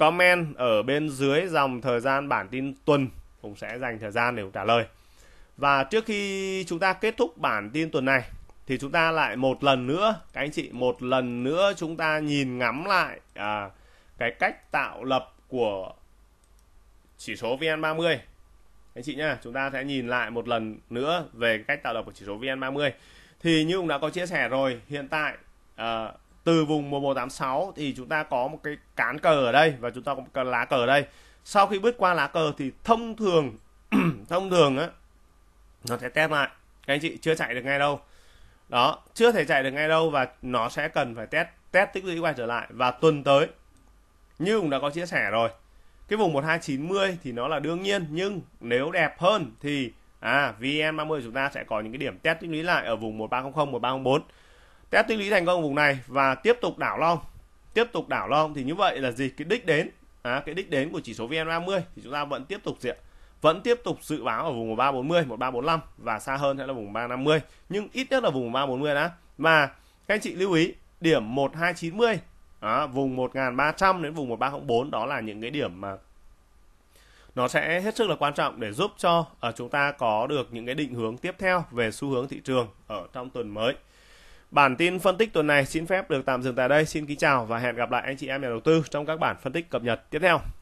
comment ở bên dưới dòng thời gian bản tin tuần cũng sẽ dành thời gian để trả lời. Và trước khi chúng ta kết thúc bản tin tuần này thì chúng ta lại một lần nữa các anh chị một lần nữa chúng ta nhìn ngắm lại à, cái cách tạo lập của chỉ số VN30 anh chị nhá chúng ta sẽ nhìn lại một lần nữa về cách tạo lập của chỉ số VN30 thì như cũng đã có chia sẻ rồi hiện tại à, từ vùng 1186 thì chúng ta có một cái cán cờ ở đây và chúng ta có một cái lá cờ ở đây sau khi bước qua lá cờ thì thông thường <clears throat> thông thường á nó sẽ test lại các anh chị chưa chạy được ngay đâu đó chưa thể chạy được ngay đâu và nó sẽ cần phải test test tích lũy quay trở lại và tuần tới như cũng đã có chia sẻ rồi cái vùng 1290 thì nó là đương nhiên nhưng nếu đẹp hơn thì à VN30 chúng ta sẽ có những cái điểm test tích lũy lại ở vùng 1300 1304 test tích lũy thành công vùng này và tiếp tục đảo long tiếp tục đảo long thì như vậy là gì cái đích đến à, cái đích đến của chỉ số VN30 thì chúng ta vẫn tiếp tục diện vẫn tiếp tục dự báo ở vùng 1340, 1345 và xa hơn sẽ là vùng 350 nhưng ít nhất là vùng 340 đã và các anh chị lưu ý điểm 1290 đó, à, vùng 1300 đến vùng 1304 đó là những cái điểm mà nó sẽ hết sức là quan trọng để giúp cho ở à, chúng ta có được những cái định hướng tiếp theo về xu hướng thị trường ở trong tuần mới. Bản tin phân tích tuần này xin phép được tạm dừng tại đây. Xin kính chào và hẹn gặp lại anh chị em nhà đầu tư trong các bản phân tích cập nhật tiếp theo.